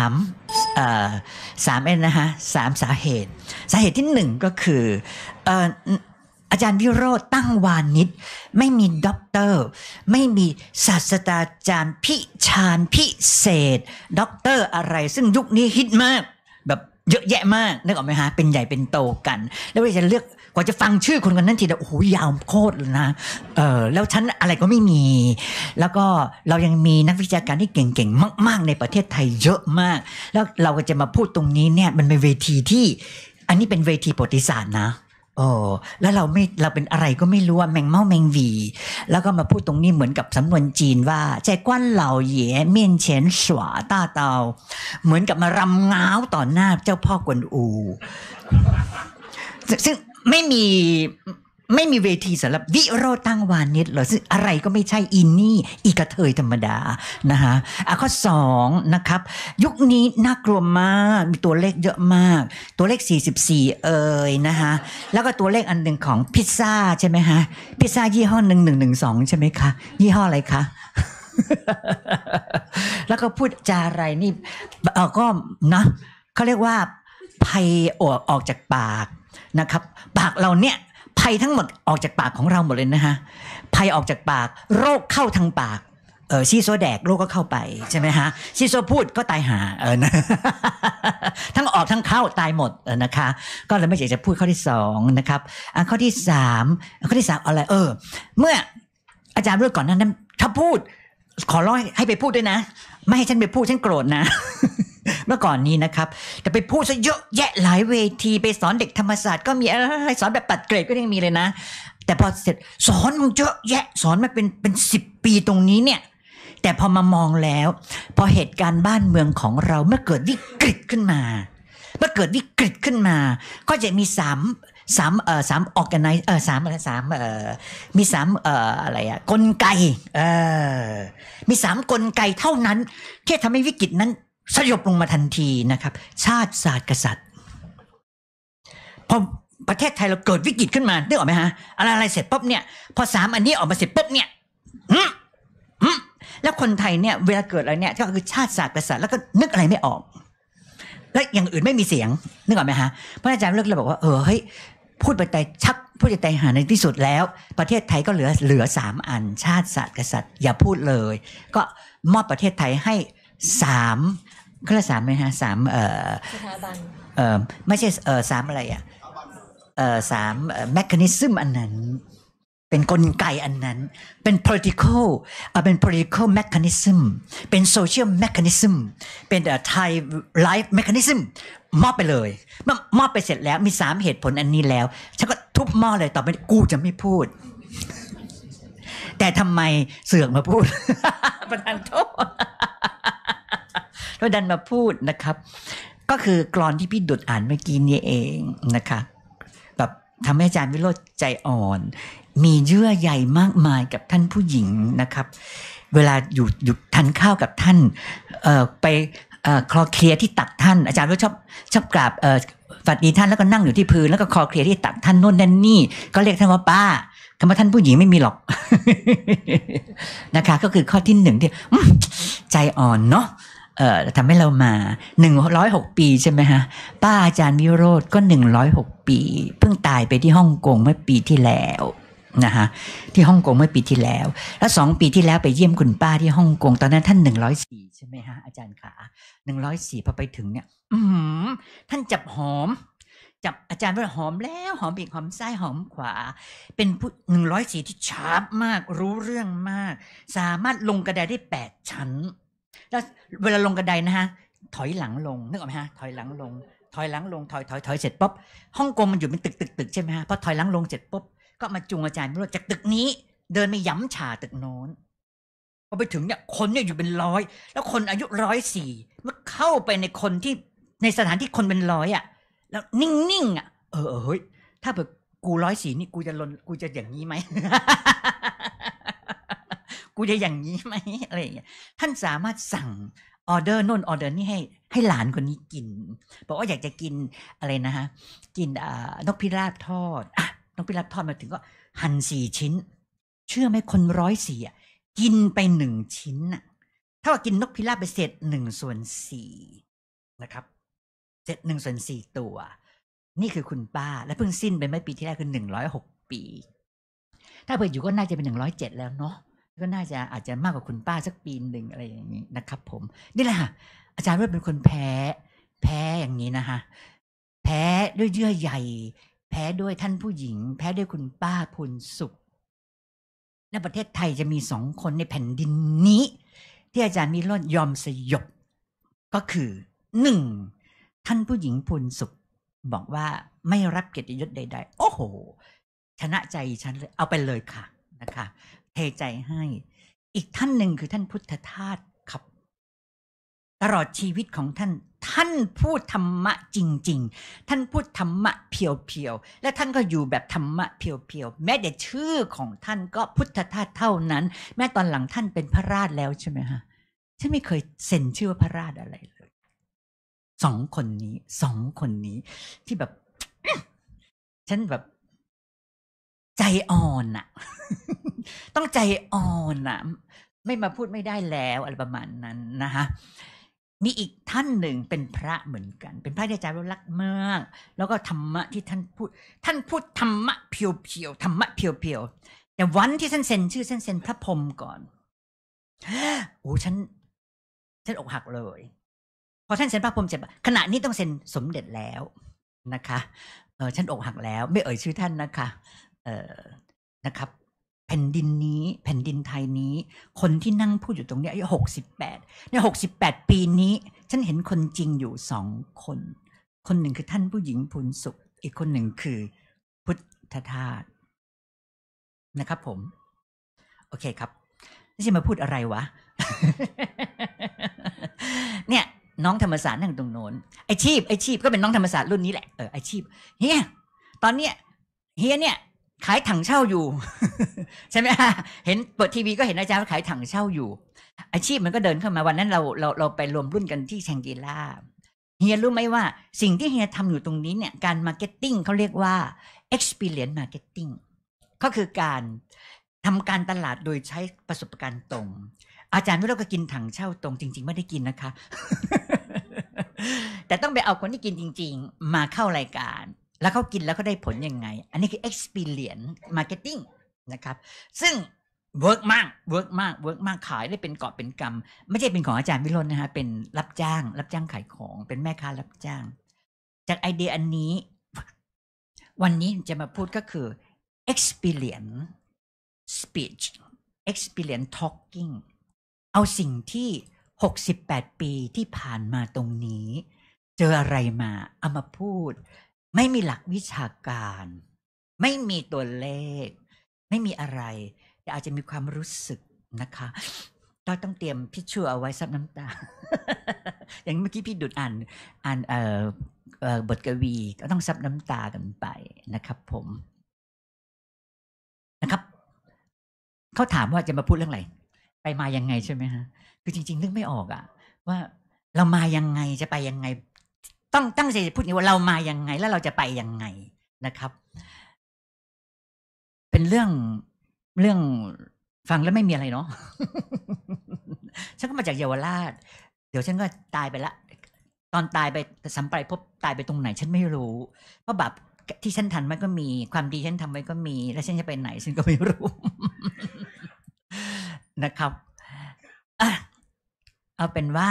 ามสามเอ็นนะคะสามสาเหตุ สาเหตุที่หนึ่งก็คืออาจารย์วิโรธตั้งวานิชไม่มีด็อกเตอร์ ไม่มีศาสตราจารย์พิชานพิเศษ ด็อกเตอร์อะไรซึ่งยุคนี้ฮิตมากแบบเยอะแยะมากนึกออกไหมฮะเป็นใหญ่เป็นโตกันแล้วเราจะเลือกกว่าจะฟังชื่อคนคนนั้นทีเดียวโอ้โหยาวโคตรเลยนะเออแล้วฉันอะไรก็ไม่มี แล้วก็เรายังมีนักวิชาการที่เก่งๆมากๆในประเทศไทยเยอะมาก แล้วเราก็จะมาพูดตรงนี้เนี่ย มันเป็นเวทีที่ อันนี้เป็นเวทีประวัติศาสตร์นะโอ้แล้วเราไม่เราเป็นอะไรก็ไม่รู้ว่าแมงเม้าแมงวีแล้วก็มาพูดตรงนี้เหมือนกับสำนวนจีนว่าใจกว้านเหล่าเหย่เมียนเฉียนสวาต้าเตาเหมือนกับมารำง้าวต่อหน้าเจ้าพ่อกวนอูซึ่งไม่มีไม่มีเวทีสำหรับวิโรตั้งวานิชหรอซึ่งอะไรก็ไม่ใช่อินนี่ อีกระเทยธรรมดานะคะอะข้อสองนะครับ ยุคนี้น่ากลัวมาก มีตัวเลขเยอะมาก ตัวเลข 44 เอ่ยนะคะแล้วก็ตัวเลขอันหนึ่งของพิซซ่าใช่ไหมคะพิซซ่ายี่ห้อหนึ่งหนึ่งหนึ่งสองใช่ไหมคะ ยี่ห้ออะไรคะ แล้วก็พูดจาอะไรนี่เออก็นะเขาเรียกว่า ภัยออกออกจากปากนะครับปากเราเนี่ยภัยทั้งหมดออกจากปากของเราหมดเลยนะฮะภัยออกจากปากโรคเข้าทางปากเออซีโซแดกโรคก็เข้าไปใช่ไหมฮะซีโซพูดก็ตายหาเออนะทั้งออกทั้งเข้าตายหมดเออนะคะ ก็เลยไม่อยากจะพูดข้อที่สองนะครับข้อที่สามข้อที่สามอะไรเออ เมื่ออาจารย์เรื่องก่อนนั้นถ้าพูด ขอร้องให้ไปพูดด้วยนะ ไม่ให้ฉันไปพูดฉันโกรธนะเมื่อก่อนนี้นะครับ แต่ไปพูดซะเยอะแยะหลายเวทีไปสอนเด็กธรรมศาสตร์ก็มีอะไรสอนแบบปัดเกรดก็ยังมีเลยนะ แต่พอเสร็จสอนมึงเยอะแยะสอนมาเป็นเป็นสิบปีตรงนี้เนี่ยแต่พอมามองแล้ว พอเหตุการณ์บ้านเมืองของเราเมื่อเกิดวิกฤตขึ้นมาเมื่อเกิดวิกฤตขึ้นมา ก็จะมีสามสามเอ่อสามออกกันไนเอ่อสามอะไรสามเอ่อมีสามเอ่ออะไรอะกลไกเอ่อมีสามกลไกเท่านั้นที่ทำให้วิกฤตนั้นสยบลงมาทันทีนะครับ ชาติศาสตร์กษัตริย์พอประเทศไทยเราเกิดวิกฤตขึ้นมาได้ออกไหมฮะ อะไรอะไรเสร็จปุ๊บเนี่ย พอสามอันนี้ออกมาเสร็จปุ๊บเนี่ยแล้วคนไทยเนี่ยเวลาเกิดอะไรเนี่ยก็คือชาติศาสตร์กษัตริย์แล้วก็นึกอะไรไม่ออก และอย่างอื่นไม่มีเสียงนึกออกไหมฮะพระอาจารย์เลิกเลยบอกว่า เออเฮ้ยพูดไปใจชัก พูดไปใจหาในที่สุดแล้ว ประเทศไทยก็เหลือเหลือสามอัน ชาติศาสตร์กษัตริย์ อย่าพูดเลย ก็มอบประเทศไทยให้สามเขาเรียกสามไหมฮะสามเอ่อสถาบันเอ่อไม่ใช่เอ่อสามอะไรอ่ะเอ่อสามแมคานิซึมอันนั้น เป็นกลไกอันนั้น เป็น political เป็น political mechanism เป็น social mechanism เป็น Thai life mechanism มอบไปเลย มอบไปเสร็จแล้วมีสามเหตุผลอันนี้แล้วฉันก็ทุบมออเลย ต่อไปกูจะไม่พูด แต่ทำไมเสือกมาพูด ประธานโทษแล้วดันมาพูดนะครับ ก็คือกรอนที่พี่ดุดอ่านเมื่อกี้นี้เองนะคะแบบทำให้อาจารย์วิโรจน์ใจอ่อน มีเยื่อใยมากมายกับท่านผู้หญิงนะครับ เวลาอยู่หยุดทานข้าวกับท่านไปคลอเคลียที่ตักท่านอาจารย์วิโรจน์ชอบชอบกราบฝัดดีท่านแล้วก็นั่งอยู่ที่พื้นแล้วก็คอเคลียที่ตักท่านโน่นนั่นนี่ ก็เรียกท่านว่าป้าคำว่าท่านผู้หญิงไม่มีหรอกนะคะ ก็คือข้อที่หนึ่งที่ใจอ่อนเนาะเอ่อทำให้เรามาหนึ่งร้อยหกปีใช่ไหมฮะ ป้าอาจารย์วิโรธก็หนึ่งร้อยหกปี เพิ่งตายไปที่ฮ่องกงเมื่อปีที่แล้วนะคะที่ฮ่องกงเมื่อปีที่แล้ว แล้วสองปีที่แล้วไปเยี่ยมคุณป้าที่ฮ่องกงตอนนั้นท่านหนึ่งร้อยสี่ใช่ไหมฮะ อาจารย์ขาหนึ่งร้อยสี่พอไปถึงเนี่ย อืท่านจับหอม จับอาจารย์ว่าหอมแล้ว หอมอีกหอมซ้ายหอมขวา เป็นผู้หนึ่งร้อยสี่ที่ชาร์ปมากรู้เรื่องมากสามารถลงกระไดได้แปดชั้นแล้วเวลาลงกระไดนะฮะ ถอยหลังลงนึกออกไหมฮะ ถอยหลังลงถอยหลัง ลงถอยถอย ถอยเสร็จปุ๊บ ห้องกลมมันอยู่เป็นตึกตึกตึกใช่ไหมฮะพอถอยหลังลง เสร็จปุ๊บก็มาจูงอาจารย์ไม่รู้จากตึกนี้ เดินไปย้ำฉาตึกโน้นพอไปถึงเนี่ยคนเนี่ยอยู่เป็นร้อย แล้วคนอายุร้อยสี่เมื่อเข้าไปในคนที่ในสถานที่คนเป็นร้อยอ่ะ แล้วนิ่งๆอ่ะเออเฮ้ยถ้าแบบกูร้อยสี่นี่กูจะลนกูจะอย่างนี้ไหมูจะอย่างนี้ไหมอะไรเงี้ยท่านสามารถสั่งออเดอร์น่นออเดอร์นี่ให้ให้หลานคนนี้กินบอกว่าอยากจะกินอะไรนะฮะ กินนกพิราบทอด นกพิราบทอดมาถึงก็หั่นสี่ชิ้น เชื่อไหมคนร้อยสี่กินไปหนึ่งชิ้นน่ะถ้าว่ากินนกพิราบไปเศษหนึ่งส่วนสี่นะครับเศษหนึ่งส่วนสี่ตัว นี่คือคุณป้า และเพิ่งสิ้นไปเมื่อปีที่แล้วคือหนึ่งร้อยหกปี ถ้าเปิดอยู่ก็น่าจะเป็นหนึ่งร้อยเจ็ดแล้วเนาะก็น่าจะอาจจะมากกว่าคุณป้าสักปีหนึ่งอะไรอย่างนี้นะครับผม นี่แหละอาจารย์ว่าเป็นคนแพ้ แพ้อย่างนี้นะคะแพ้ด้วยเยื่อใหญ่ แพ้ด้วยท่านผู้หญิง แพ้ด้วยคุณป้าพลสุขในประเทศไทยจะมีสองคนในแผ่นดินนี้ ที่อาจารย์มิโอดยอมสยบก็คือหนึ่งท่านผู้หญิงพลสุข บอกว่าไม่รับเกียรติยศใดๆโอ้โห ชนะใจฉันเลยเอาไปเลยค่ะนะคะใจให้ อีกท่านหนึ่งคือท่านพุทธทาสครับ ตลอดชีวิตของท่านท่านพูดธรรมะจริงๆ ท่านพูดธรรมะเพียวๆและท่านก็อยู่แบบธรรมะเพียวๆแม้แต่ชื่อของท่านก็พุทธทาสเท่านั้น แม้ตอนหลังท่านเป็นพระราชแล้วใช่ไหมฮะฉันไม่เคยเซ็นชื่อว่าพระราชอะไรเลยสองคนนี้สองคนนี้ที่แบบฉันแบบใจอ่อนอะต้องใจอ่อนอะไม่มาพูดไม่ได้แล้ว อะไรประมาณนั้นนะคะมีอีกท่านหนึ่งเป็นพระเหมือนกัน เป็นพระที่อาจารย์รักมากแล้วก็ธรรมะที่ท่านพูด ท่านพูดธรรมะเพียวๆ ธรรมะเพียวๆ แต่วันที่ท่านเซ็นชื่อท่านเซ็นพระพรมก่อน โอ้ฉัน ฉันอกหักเลย พอท่านเซ็นพระพรมเสร็จ ขณะนี้ต้องเซ็นสมเด็จแล้วนะคะเออฉันอกหักแล้ว ไม่เอ่ยชื่อท่านนะคะนะครับ แผ่นดินนี้ แผ่นดินไทยนี้ คนที่นั่งพูดอยู่ตรงนี้อายุหกสิบแปดในหกสิบแปดปีนี้ ฉันเห็นคนจริงอยู่สองคน คนหนึ่งคือท่านผู้หญิงพูนสุข อีกคนหนึ่งคือ พุทธทาสนะครับ ผม โอเคครับนี่จะมาพูดอะไรวะเนี่ย น้องธรรมศาสตร์นั่งตรงโน้นไอชีพไอชีพก็เป็นน้องธรรมศาสตร์รุ่นนี้แหละเออไอชีพเฮียตอนเนี้ยเฮียเนี่ยขายถังเช่าอยู่ ใช่ไหมเห็นเปิดทีวีก็เห็นอาจารย์ขายถังเช่าอยู่ อาชีพมันก็เดินเข้ามา วันนั้นเราเราเราไปรวมรุ่นกันที่แชงกีล่า เฮียรู้ไหมว่า สิ่งที่เฮียทำอยู่ตรงนี้เนี่ย การมาร์เก็ตติ้งเขาเรียกว่า experience marketing ก็คือการทำการตลาดโดยใช้ประสบการณ์ตรง อาจารย์วิโรจน์ก็กินถังเช่าตรง จริง ๆ ไม่ได้กินนะคะ แต่ต้องไปเอาคนที่กินจริง ๆ มาเข้ารายการแล้วเขากินแล้วเขาได้ผลยังไง อันนี้คือ experience marketing นะครับ ซึ่งเวิร์กมาก เวิร์กมาก เวิร์กมากขายได้เป็นเกาะเป็นกำไม่ใช่เป็นของอาจารย์วิรจนนะฮะเป็นรับจ้าง รับจ้างขายของ เป็นแม่ค้ารับจ้าง จากไอเดีย อันนี้ วันนี้จะมาพูดก็คือ experience speech experience talking เอาสิ่งที่ 68 ปีที่ผ่านมาตรงนี้ เจออะไรมา เอามาพูดไม่มีหลักวิชาการ ไม่มีตัวเลข ไม่มีอะไร แต่อาจจะมีความรู้สึกนะคะเราต้องเตรียมพิชชูเอาไว้ซับน้ำตาอย่างเมื่อกี้พี่ดุดอ่านอ่านเอ่อบทกวีก็ต้องซับน้ำตากันไปนะครับ ผมนะครับเขาถามว่าจะมาพูดเรื่องอะไร ไปมายังไงใช่ไหมฮะคือจริง ๆ นึกไม่ออกอะว่าเรามายังไงจะไปยังไงต้องตั้งใจพูดว่าเรามาอย่างไง แล้วเราจะไปอย่างไงนะครับ เป็นเรื่องเรื่องฟังแล้วไม่มีอะไรเนาะฉันก็มาจากเยาวราชเดี๋ยวฉันก็ตายไปละ ตอนตายไปสัมปายพบตายไปตรงไหนฉันไม่รู้ เพราะแบบที่ฉันทันมันก็มีความดีฉันทำไว้ก็มี แล้วฉันจะไปไหนฉันก็ไม่รู้นะครับเอาเป็นว่า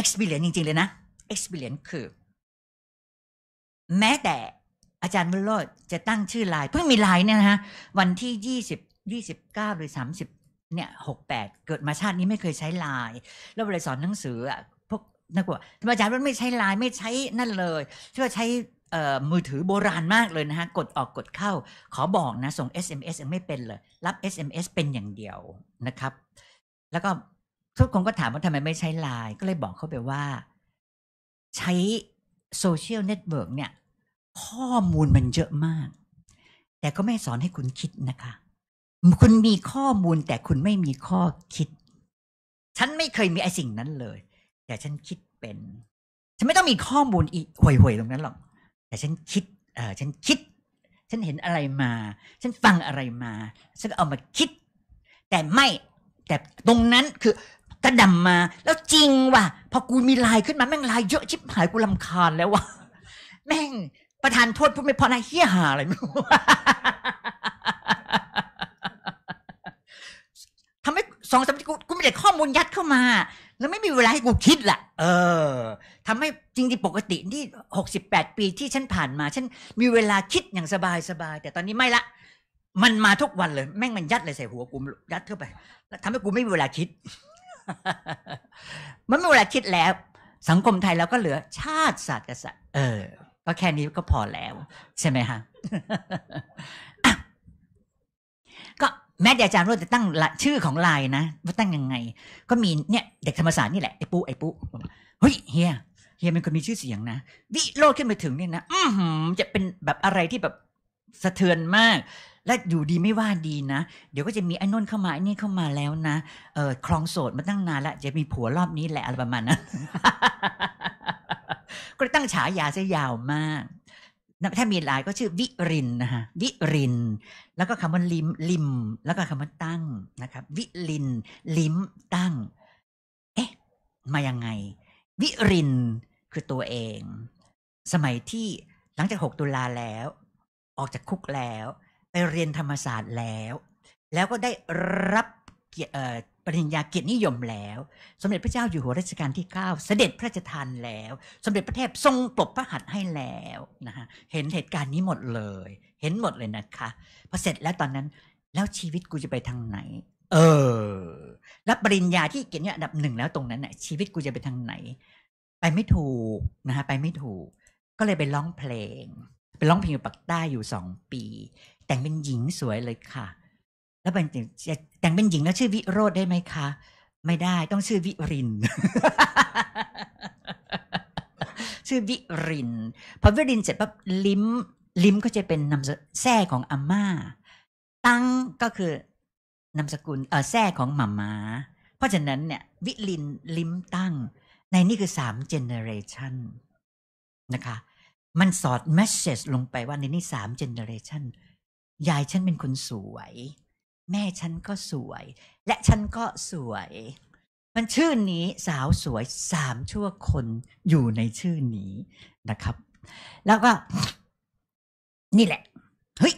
experience จริง ๆ เลยนะ experience คือ แม้แต่อาจารย์วิโรจน์จะตั้งชื่อไลน์เพิ่งมีไลน์เนี่ยนะฮะวันที่ยี่สิบยี่สิบเก้าหรือสามสิบเนี่ยหกแปดเกิดมาชาตินี้ไม่เคยใช้ไลน์แล้วเวลาสอนหนังสืออ่ะพวกนักบวชอาจารย์ว่าไม่ใช้ไลน์ไม่ใช้นั่นเลยชี่ว่ใช้มือถือโบราณมากเลยนะฮะกดออกกดเข้าขอบอกนะ ส่ง SMS ยังไม่เป็นเลย รับ SMS เป็นอย่างเดียวนะครับ แล้วก็ทุกคนก็ถามว่าทำไมไม่ใช้ไลน์ก็เลยบอกเขาไปว่าใช้โซเชียลเน็ตเวิร์กเนี่ย ข้อมูลมันเยอะมาก แต่ก็ไม่สอนให้คุณคิดนะคะ คุณมีข้อมูลแต่คุณไม่มีข้อคิด ฉันไม่เคยมีไอสิ่งนั้นเลย แต่ฉันคิดเป็นฉันไม่ต้องมีข้อมูลอีห่วยๆตรงนั้นหรอก แต่ฉันคิดเออฉันคิด ฉันเห็นอะไรมา ฉันฟังอะไรมา ฉันก็เอามาคิด แต่ไม่แต่ตรงนั้นคือกระดามา แล้วจริงว่ะ พอกูมีลายขึ้นมาแม่งลายเยอะ ชิบหายกูลำคาญแล้วว่ะแม่ง ประธานโทษพูดไม่พอนะเฮี้ยหาอะไรไม่รู้ทำให้สองสามกูกูมีแต่ข้อมูลยัดเข้ามา แล้วไม่มีเวลาให้กูคิดล่ะ เออทำให้จริงๆปกติที่หกสิบแปดปีที่ฉันผ่านมา ฉันมีเวลาคิดอย่างสบายสบายแต่ตอนนี้ไม่ละ มันมาทุกวันเลย แม่งมันยัดเลยใส่หัวกูยัดเข้าไปแล้วทำให้กูไม่มีเวลาคิดมันไม่เวลาคิดแล้ว สังคมไทยเราก็เหลือชาติศาสตร์กษัตริย์เออก็แค่นี้ก็พอแล้ว ใช่ไหมฮะ ก็แม้แต่อาจารย์รู้จะตั้งชื่อของลายนะ ว่าตั้งยังไง ก็มีเนี่ยเด็กธรรมศาสตร์นี่แหละ ไอ้ปุ๊ไอ้ปุ๊เฮ้ยเฮียเฮียเป็นคนมีชื่อเสียงนะ วิโรดขึ้นไปถึงเนี่ยนะ อืจะเป็นแบบอะไรที่แบบสะเทือนมากและอยู่ดีไม่ว่าดีนะเดี๋ยวก็จะมีไอ้นนเข้ามาไอ้นี่เข้ามาแล้วนะเออคลองโสดมาตั้งนานละจะมีผัวรอบนี้แหละอะไรประมาณนั้นก็ตั้งฉายาซะยาวมาก ถ้ามีหลายก็ชื่อวิรินนะคะวิริน แล้วก็คำว่าลิมลิม แล้วก็คำว่าตั้งนะครับ วิริน ลิมตั้ง เอ๊ะ มายังไง วิรินคือตัวเอง สมัยที่หลังจากหกตุลาแล้ว ออกจากคุกแล้วไปเรียนธรรมศาสตร์แล้ว แล้วก็ได้รับปริญญาเกียรตินิยมแล้ว สมเด็จพระเจ้าอยู่หัวรัชกาลที่9เสด็จพระราชทานแล้ว สมเด็จพระเทพทรงปลดพระหัตถ์ให้แล้วนะฮะ เห็นเหตุการณ์นี้หมดเลย เห็นหมดเลยนะคะ พอเสร็จแล้วตอนนั้น แล้วชีวิตกูจะไปทางไหน เออ รับปริญญาที่เกียรตินิยมอันดับหนึ่งแล้วตรงนั้นน่ะชีวิตกูจะไปทางไหน ไปไม่ถูกนะฮะ ไปไม่ถูก ก็เลยไปร้องเพลง ไปร้องเพลงอยู่ปักใต้อยู่สองปีแต่งเป็นหญิงสวยเลยค่ะ แล้วเป็นแต่งเป็นหญิงแล้วชื่อวิโรธได้ไหมคะ ไม่ได้ต้องชื่อวิริน ชื่อวิริน พอวิรินเสร็จปั๊บลิ้มลิ้มก็จะเป็นนามแท้ของอาม่า ตั้งก็คือนามสกุลเออแท้ของหม่ามา เพราะฉะนั้นเนี่ย วิรินลิ้มตั้งในนี่คือสามเจเนเรชันนะคะ มันสอดแมสเซจลงไปว่าในนี่สามเจเนเรชันยายฉันเป็นคนสวย แม่ฉันก็สวย และฉันก็สวย มันชื่อนี้สาวสวยสามชั่วคนอยู่ในชื่อนี้นะครับ แล้วก็นี่แหละเฮ้ย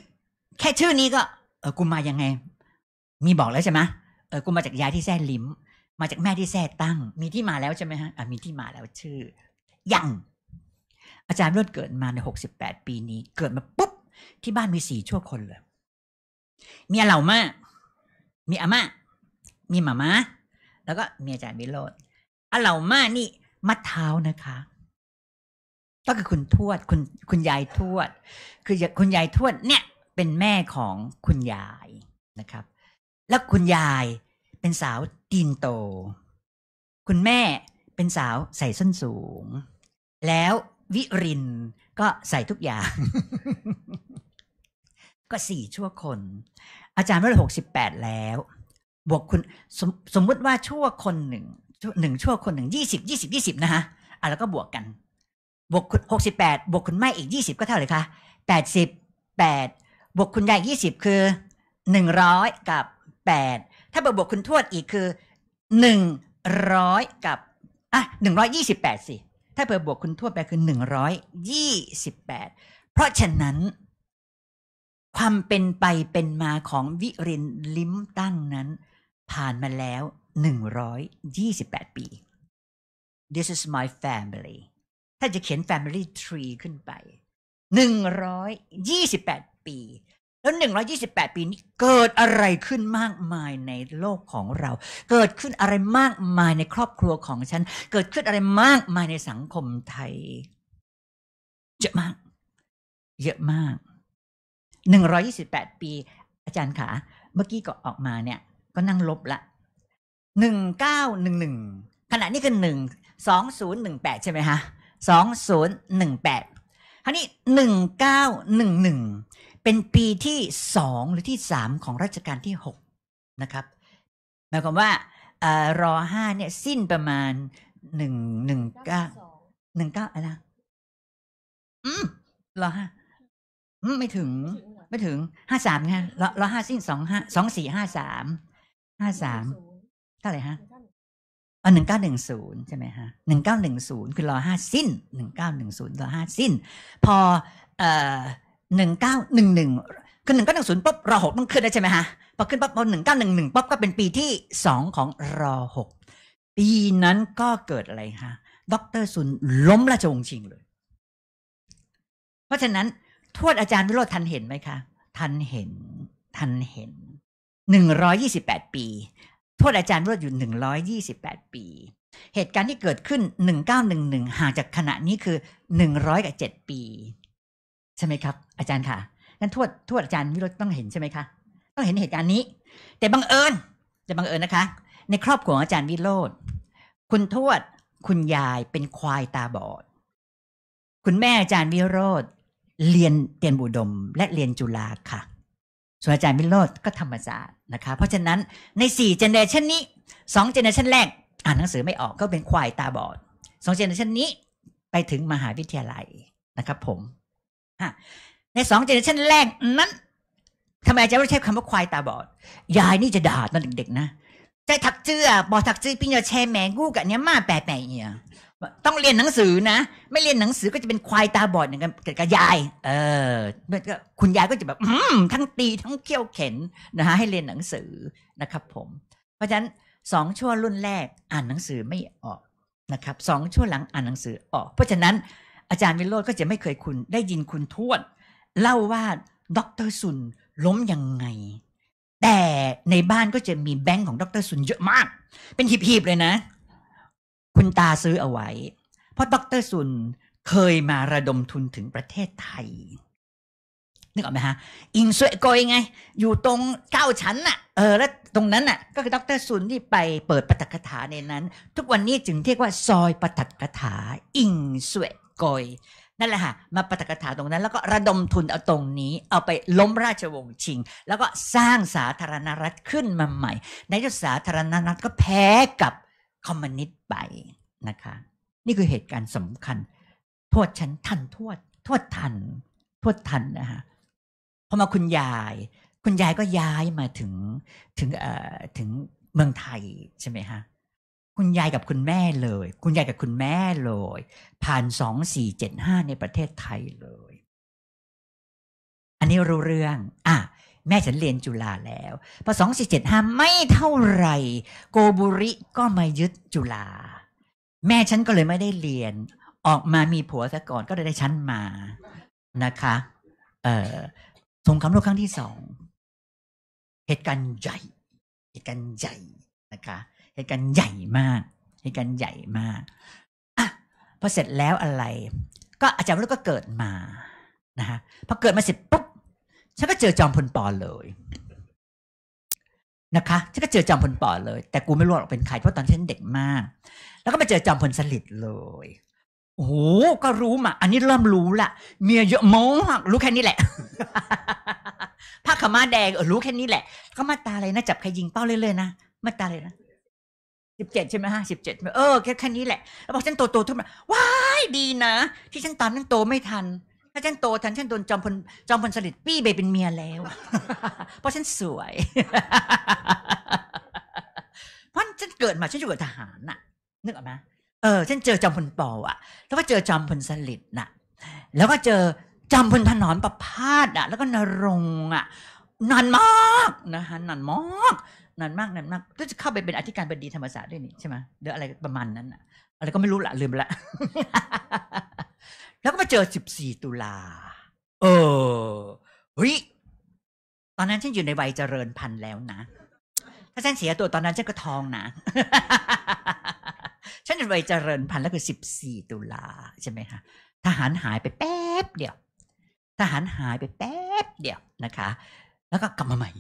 แค่ชื่อนี้ก็ เออกูมายังไง มีบอกแล้วใช่ไหมเออกูมาจากยายที่แท้ลิ้ม มาจากแม่ที่แท้ตั้ง มีที่มาแล้วใช่ไหมฮะอ่ามีที่มาแล้วชื่อยังอาจารย์ร่ดเกิดมาในหกสิบแปดปีนี้ เกิดมาปุ๊บที่บ้านมีสี่ชั่วคนเลย มีเหล่ามามี อาม่ามีหมามาแล้วก็มีอาจารย์มิโรดอาเหล่ามานี่มัดเท้านะคะ ต้องคือคุณทวด คุณคุณยายทวด คือคุณยายทวดเนี่ย เป็นแม่ของคุณยายนะครับ แล้วคุณยายเป็นสาวตีนโต คุณแม่เป็นสาวใส่ส้นสูง แล้ววิรินก็ใส่ทุกอย่างก็สี่ชั่วคน อาจารย์ว่าหกสิบแปดแล้ว บวกคุณสมสมมติว่าชั่วคนหนึ่งหนึ่งชั่วคนหนึ่งยี่สิบยี่สิบยี่สิบนะฮะอ่ะแล้วก็บวกกัน บวกคุณหกสิบแปดบวกคุณไม่อีกยี่สิบก็เท่าไหร่คะแปดสิบแปดบวกคุณยายยี่สิบคือหนึ่งร้อยกับแปดถ้าบวกบวกคุณทวดอีกคือหนึ่งร้อยกับ อ่ะหนึ่งร้อยยี่สิบแปดสิ ถ้าเปิดบวกคุณทวดไปคือหนึ่งร้อยยี่สิบแปดเพราะฉะนั้นความเป็นไปเป็นมาของวิรินลิ้มตั้งนั้น ผ่านมาแล้ว 128 ปี This is my family ถ้าจะเขียน family tree ขึ้นไป 128 ปี แล้ว 128 ปีนี้เกิดอะไรขึ้นมากมายในโลกของเรา เกิดขึ้นอะไรมากมายในครอบครัวของฉัน เกิดขึ้นอะไรมากมายในสังคมไทย เยอะมาก เยอะมากหนึ่งร้อยี่สิบแปดปีอาจารย์ขา เมื่อกี้ก็ออกมาเนี่ย ก็นั่งลบละหนึ่งเก้าหนึ่งหนึ่งขณะนี้คือหนึ่งสองศูนย์หนึ่งแปดใช่ไหมฮะสองศูนย์หนึ่งแปดคราวนี้หนึ่งเก้าหนึ่งหนึ่งเป็นปีที่สองหรือที่สามของรัชกาลที่หกนะครับหมายความว่าอรอห้าเนี่ยสิ้นประมาณหนึ่งหนึ่งเก้าหนึ่งเก้าอะไรอืมรอห้าไม่ถึงไม่ถึงห้าสามนะเราเราห้าสิ้นสองห้าสองสี่ห้าสามห้าสามเท่าไหร่ฮะออนหนึ่งเก้าหนึ่งศูนย์ใช่ไหมฮะหนึ่งเก้าหนึ่งศูนย์คือรอห้าสิ้นหนึ่งเก้าหนึ่งศูนย์รอห้าสิ้น พอเอ่อหนึ่งเก้าหนึ่งหนึ่งคือหนึ่งเก้าหนึ่งศูนย์ปุ๊บรอหกต้องขึ้นได้ใช่ไหมฮะพอขึ้นปั๊บพอหนึ่งเก้าหนึ่งหนึ่งปั๊บก็เป็นปีที่สองของรอหกปีนั้นก็เกิดอะไรฮะด็อกเตอร์ซุนล้มละจงชิงเลย เพราะฉะนั้นโทษอาจารย์วิโรธทันเห็นไหมคะ ทันเห็น ทันเห็นหนึ่งร้อยยี่สิบแปดปีโทษอาจารย์วิโรธอยู่หนึ่งร้อยยี่สิบแปดปี เหตุการณ์ที่เกิดขึ้นหนึ่งเก้าหนึ่งหนึ่งห่างจากขณะนี้คือหนึ่งร้อยกับเจ็ดปีใช่ไหมครับ อาจารย์ค่ะงั้นโทษโทษอาจารย์วิโรธต้องเห็นใช่ไหมคะ ต้องเห็นเหตุการณ์นี้ แต่บังเอิญแต่บังเอิญนะคะ ในครอบครัวอาจารย์วิโรธคุณทวดคุณยายเป็นควายตาบอดคุณแม่อาจารย์วิโรธเรียนเตรียนบุดมและเรียนจุฬาค่ะส่วนอาจารย์มิโรธก็ธรรมศาสตร์นะคะ เพราะฉะนั้นใน4เจเนเรชันนี้2เจเนเรชันแรก อ่านหนังสือไม่ออกก็เป็นควายตาบอด2เจเนเรชันนี้ ไปถึงมหาวิทยาลัยนะครับ ผมใน2เจเนเรชันแรก นั้นทำไมอาจารย์ไม่ใช้คำว่าควายตาบอด ยายนี่จะด่าตอนเด็กๆนะใจถักเจือบอถักเจือปิญญาแช่แมงกูกับเนี้ยมาแปะแปะเนี่ยต้องเรียนหนังสือนะ ไม่เรียนหนังสือก็จะเป็นควายตาบอดเหมือนกันกับยาย เออก็คุณยายก็จะแบบทั้งตีทั้งเขี้ยวเข็นนะฮะให้เรียนหนังสือนะครับ ผม เพราะฉะนั้นสองชั่วรุ่นแรกอ่านหนังสือไม่ออกนะครับสองชั่วหลังอ่านหนังสือออก เพราะฉะนั้นอาจารย์วิโรธก็จะไม่เคยคุณได้ยินคุณทวดเล่าว่าด็อกเตอร์ซุนล้มยังไง แต่ในบ้านก็จะมีแบงค์ของด็อกเตอร์ซุนเยอะมาก เป็นหีบๆเลยนะคุณตาซื้อเอาไว้ เพราะดรซุน เคยมาระดมทุนถึงประเทศไทยนึกออกไหมฮะอิงสวยโกยไง อยู่ตรงเก้าชั้นน่ะเออแล้วตรงนั้นน่ะก็คือดรซุนที่ไปเปิดปฐกถาในนั้น ทุกวันนี้จึงเรียกว่าซอยปฐกถาอิงสวยโกยนั่นแหละค่ะมาปฐกถาตรงนั้น แล้วก็ระดมทุนเอาตรงนี้ เอาไปล้มราชวงศ์ชิง แล้วก็สร้างสาธารณรัฐขึ้นมาใหม่ในสาธารณรัฐก็แพ้กับคอมมิวนิสต์ไปนะคะนี่คือเหตุการณ์สำคัญโทษฉันทันโทษโทษทันโทษทันนะคะพอมาคุณยาย คุณยายก็ย้ายมาถึงถึงเอ่อถึงเมืองไทยใช่ไหมฮะคุณยายกับคุณแม่เลย คุณยายกับคุณแม่เลยผ่านสองสี่เจ็ดห้าในประเทศไทยเลย อันนี้รู้เรื่องอ่ะแม่ฉันเรียนจุฬาแล้วพอสสองี่เจ็ดห้าไม่เท่าไหร่โกบุริก็มายึดจุฬาแม่ฉันก็เลยไม่ได้เรียน ออกมามีผัวซะก่อนก็ได้ชั้นมานะคะ เอ่อสงครามโลกครั้งที่สอง เหตุการณ์ใหญ่ เหตุการณ์ใหญ่นะคะ เหตุการณ์ใหญ่มากเหตุการณ์ใหญ่มากอ่ะพอเสร็จแล้วอะไร ก็อาจารย์วรุก็เกิดมานะคะพอเกิดมาเสร็จปุ๊บฉันก็เจอจอมพลปอเลย นะคะฉันก็เจอจอมพลปอเลย แต่กูไม่รู้หรอกเป็นใครเพราะตอนฉันเด็กมาก แล้วก็มาเจอจอมพลสลิดเลย โอ้โหก็รู้มาอันนี้เริ่มรู้ละเมียเยอะมากรู้แค่นี้แหละผ้าขม้าแดงเออ รู้แค่นี้แหละก็มาตาอะไรนะ จับใครยิงเป้าเรื่อย ๆ นะ มาตาอะไรนะสิบเจ็ดใช่ไหมฮะสิบเจ็ดเออ แค่แค่นี้แหละ แล้วพอฉันโตโตทุกมาว้ายดีนะ ที่ฉันตามนั้นโตไม่ทันถ้าฉันโตทันฉันโดนจอมพลจอมพลสฤษดิ์ปี้ไปเป็นเมียแล้วเพราะฉันสวยเพราะฉันเกิดมาฉันอยู่กับทหารน่ะ นึกออกไหมเออฉันเจอจอมพลปออ่ะ แล้วก็เจอจอมพลสฤษดิ์น่ะ แล้วก็เจอจอมพลถนอมประพาสอ่ะแล้วก็นรงอ่ะนานมากนะคะนานมากนานมากนานมากก็จะเข้าไปเป็นอธิการบดีธรรมศาสตร์ด้วยนี่ใช่ไหมเดี๋ยวอะไรประมาณนั้นอะอะไรก็ไม่รู้ละลืมละแล้วก็มาเจอ 14 ตุลาเออ เฮ้ย ตอนนั้นฉันอยู่ในวัยเจริญพันธุ์แล้วนะ ถ้าฉันเสียตัวตอนนั้นฉันก็ทองนะฉันอยู่ในวัยเจริญพันธุ์แล้วคือ 14 ตุลาใช่ไหมคะ ทหารหายไปแป๊บ เดียว ทหารหายไปแป๊บ เดียวนะคะ แล้วก็กลับมาใหม่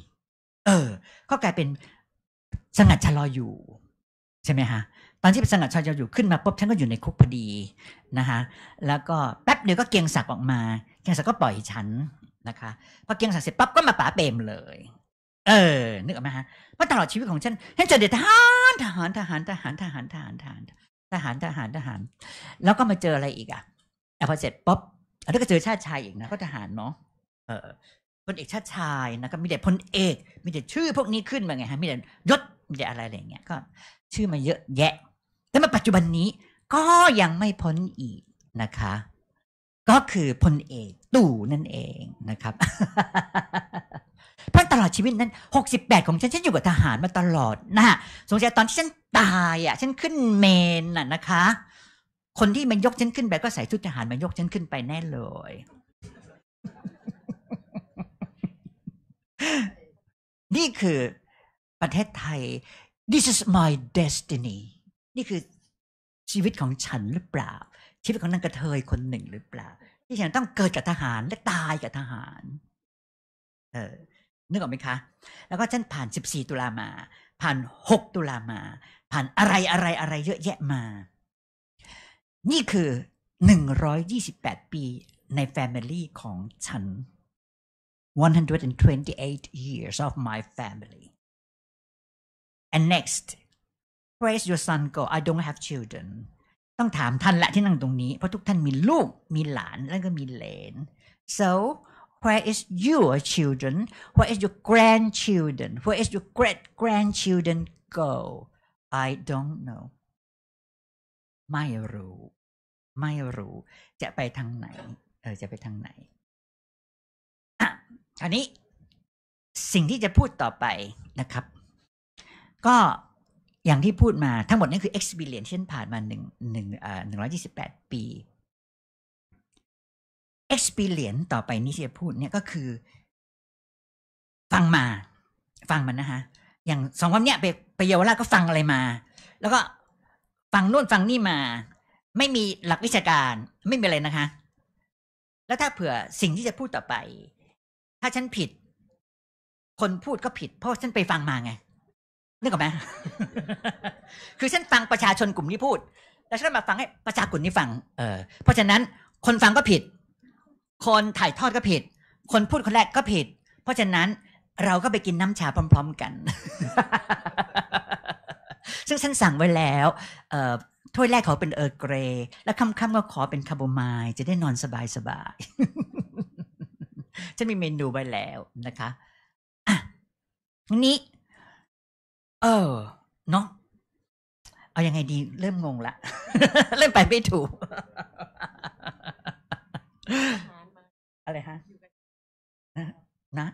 เออ ก็กลายเป็น สงัดชะลออยู่ ใช่ไหมคะอนที่เป็นสงัดชาวจาอยู่ขึ้นมาปุ๊บท่านก็อยู่ในคุกพอดีนะคะแล้วก็แป๊บเดียวก็เกียงศักดิ์ออกมาเกียงศักดิ์ก็ปล่อยฉันนะคะพอเกียงศักดิ์เสร็จปั๊บก็มาป๋าเปรมเลย เออ นึกออกไหมฮะเพราะตลอดชีวิตของฉันฉันจะเด็ดทหารทหารทหารทหารทหารทหารทหารทหารทหารทหาร แล้วก็มาเจออะไรอีกอ่ะพอเสร็จปุ๊บแล้วก็เจอชาติชายอีกนะก็ทหารเนาะเออพลเอกชาติชายนะก็มีแต่พลเอกมีแต่ชื่อพวกนี้ขึ้นมาไงฮะมีแต่ยศมีแต่อะไรอะไรเงี้ยก็ ชื่อมาเยอะแยะแต่มาปัจจุบันนี้ก็ยังไม่พ้นอีกนะคะ ก็คือพลเอก ตู่นั่นเองนะครับเพราะตลอดชีวิตนั้น 68 ของฉันฉันอยู่กับทหารมาตลอดนะฮะสงสัยตอนที่ฉันตายอ่ะฉันขึ้นเมนน่ะนะคะ คนที่มายกฉันขึ้นไปก็ใส่ชุดทหารมายกฉันขึ้นไปแน่เลย นี่คือประเทศไทย this is my destiny นี่คือชีวิตของฉันหรือเปล่า ชีวิตของนางกระเทยคนหนึ่งหรือเปล่า ที่ฉันต้องเกิดกับทหารและตายกับทหาร เออนึกออกไหมคะ แล้วก็ฉันผ่าน 14 ตุลามาผ่าน6ตุลามา ผ่านอะไรอะไรอะไรเยอะแยะมา นี่คือ 128 ปีในแฟมิลี่ของฉัน128 years of my family and next praise your son go I don't have children ต้องถามท่านและที่นั่งตรงนี้ เพราะทุกท่านมีลูก มีหลาน แล้วก็มีเหลน so where is your children where is your grandchildren where is your great grandchildren go I don't know ไม่รู้ ไม่รู้ จะไปทางไหน เออ จะไปทางไหนออันนี้ สิ่งที่จะพูดต่อไปนะครับ ก็อย่างที่พูดมาทั้งหมดนี้คือ experience ที่ผ่านมาหนึ่งหนึ่งอ่าหนึ่งร้อยยี่สิบแปดปี experience ต่อไปนี่ที่จะพูดเนี่ยก็คือ ฟังมาฟังมันนะฮะอย่างสองคำเนี้ย ไปไปเยาวราชก็ฟังอะไรมา แล้วก็ฟังนู่นฟังนี่มา ไม่มีหลักวิชาการไม่มีอะไรนะคะ แล้วถ้าเผื่อสิ่งที่จะพูดต่อไป ถ้าฉันผิด คนพูดก็ผิดเพราะฉันไปฟังมาไงนึกออกไหมคือ ฉันฟังประชาชนกลุ่มนี้พูด แล้วฉันมาฟังให้ประชากลุ่มนี้ฟัง เออ เพราะฉะนั้นคนฟังก็ผิด คนถ่ายทอดก็ผิด คนพูดคนแรกก็ผิด เพราะฉะนั้นเราก็ไปกินน้ำชาพร้อม ๆกัน ซึ่งฉันสั่งไว้แล้วถ้วยแรกขอเป็นเออร์เกรแล้วค่ำๆก็ขอเป็นคารโบไมล์จะได้นอนสบายๆฉันมีเมนูไว้แล้วนะคะ อ่ะ นี้เออเนาะเอาอยัางไงดีเริ่มงงละ เริ่มไปไม่ถูกอะไรฮะนะ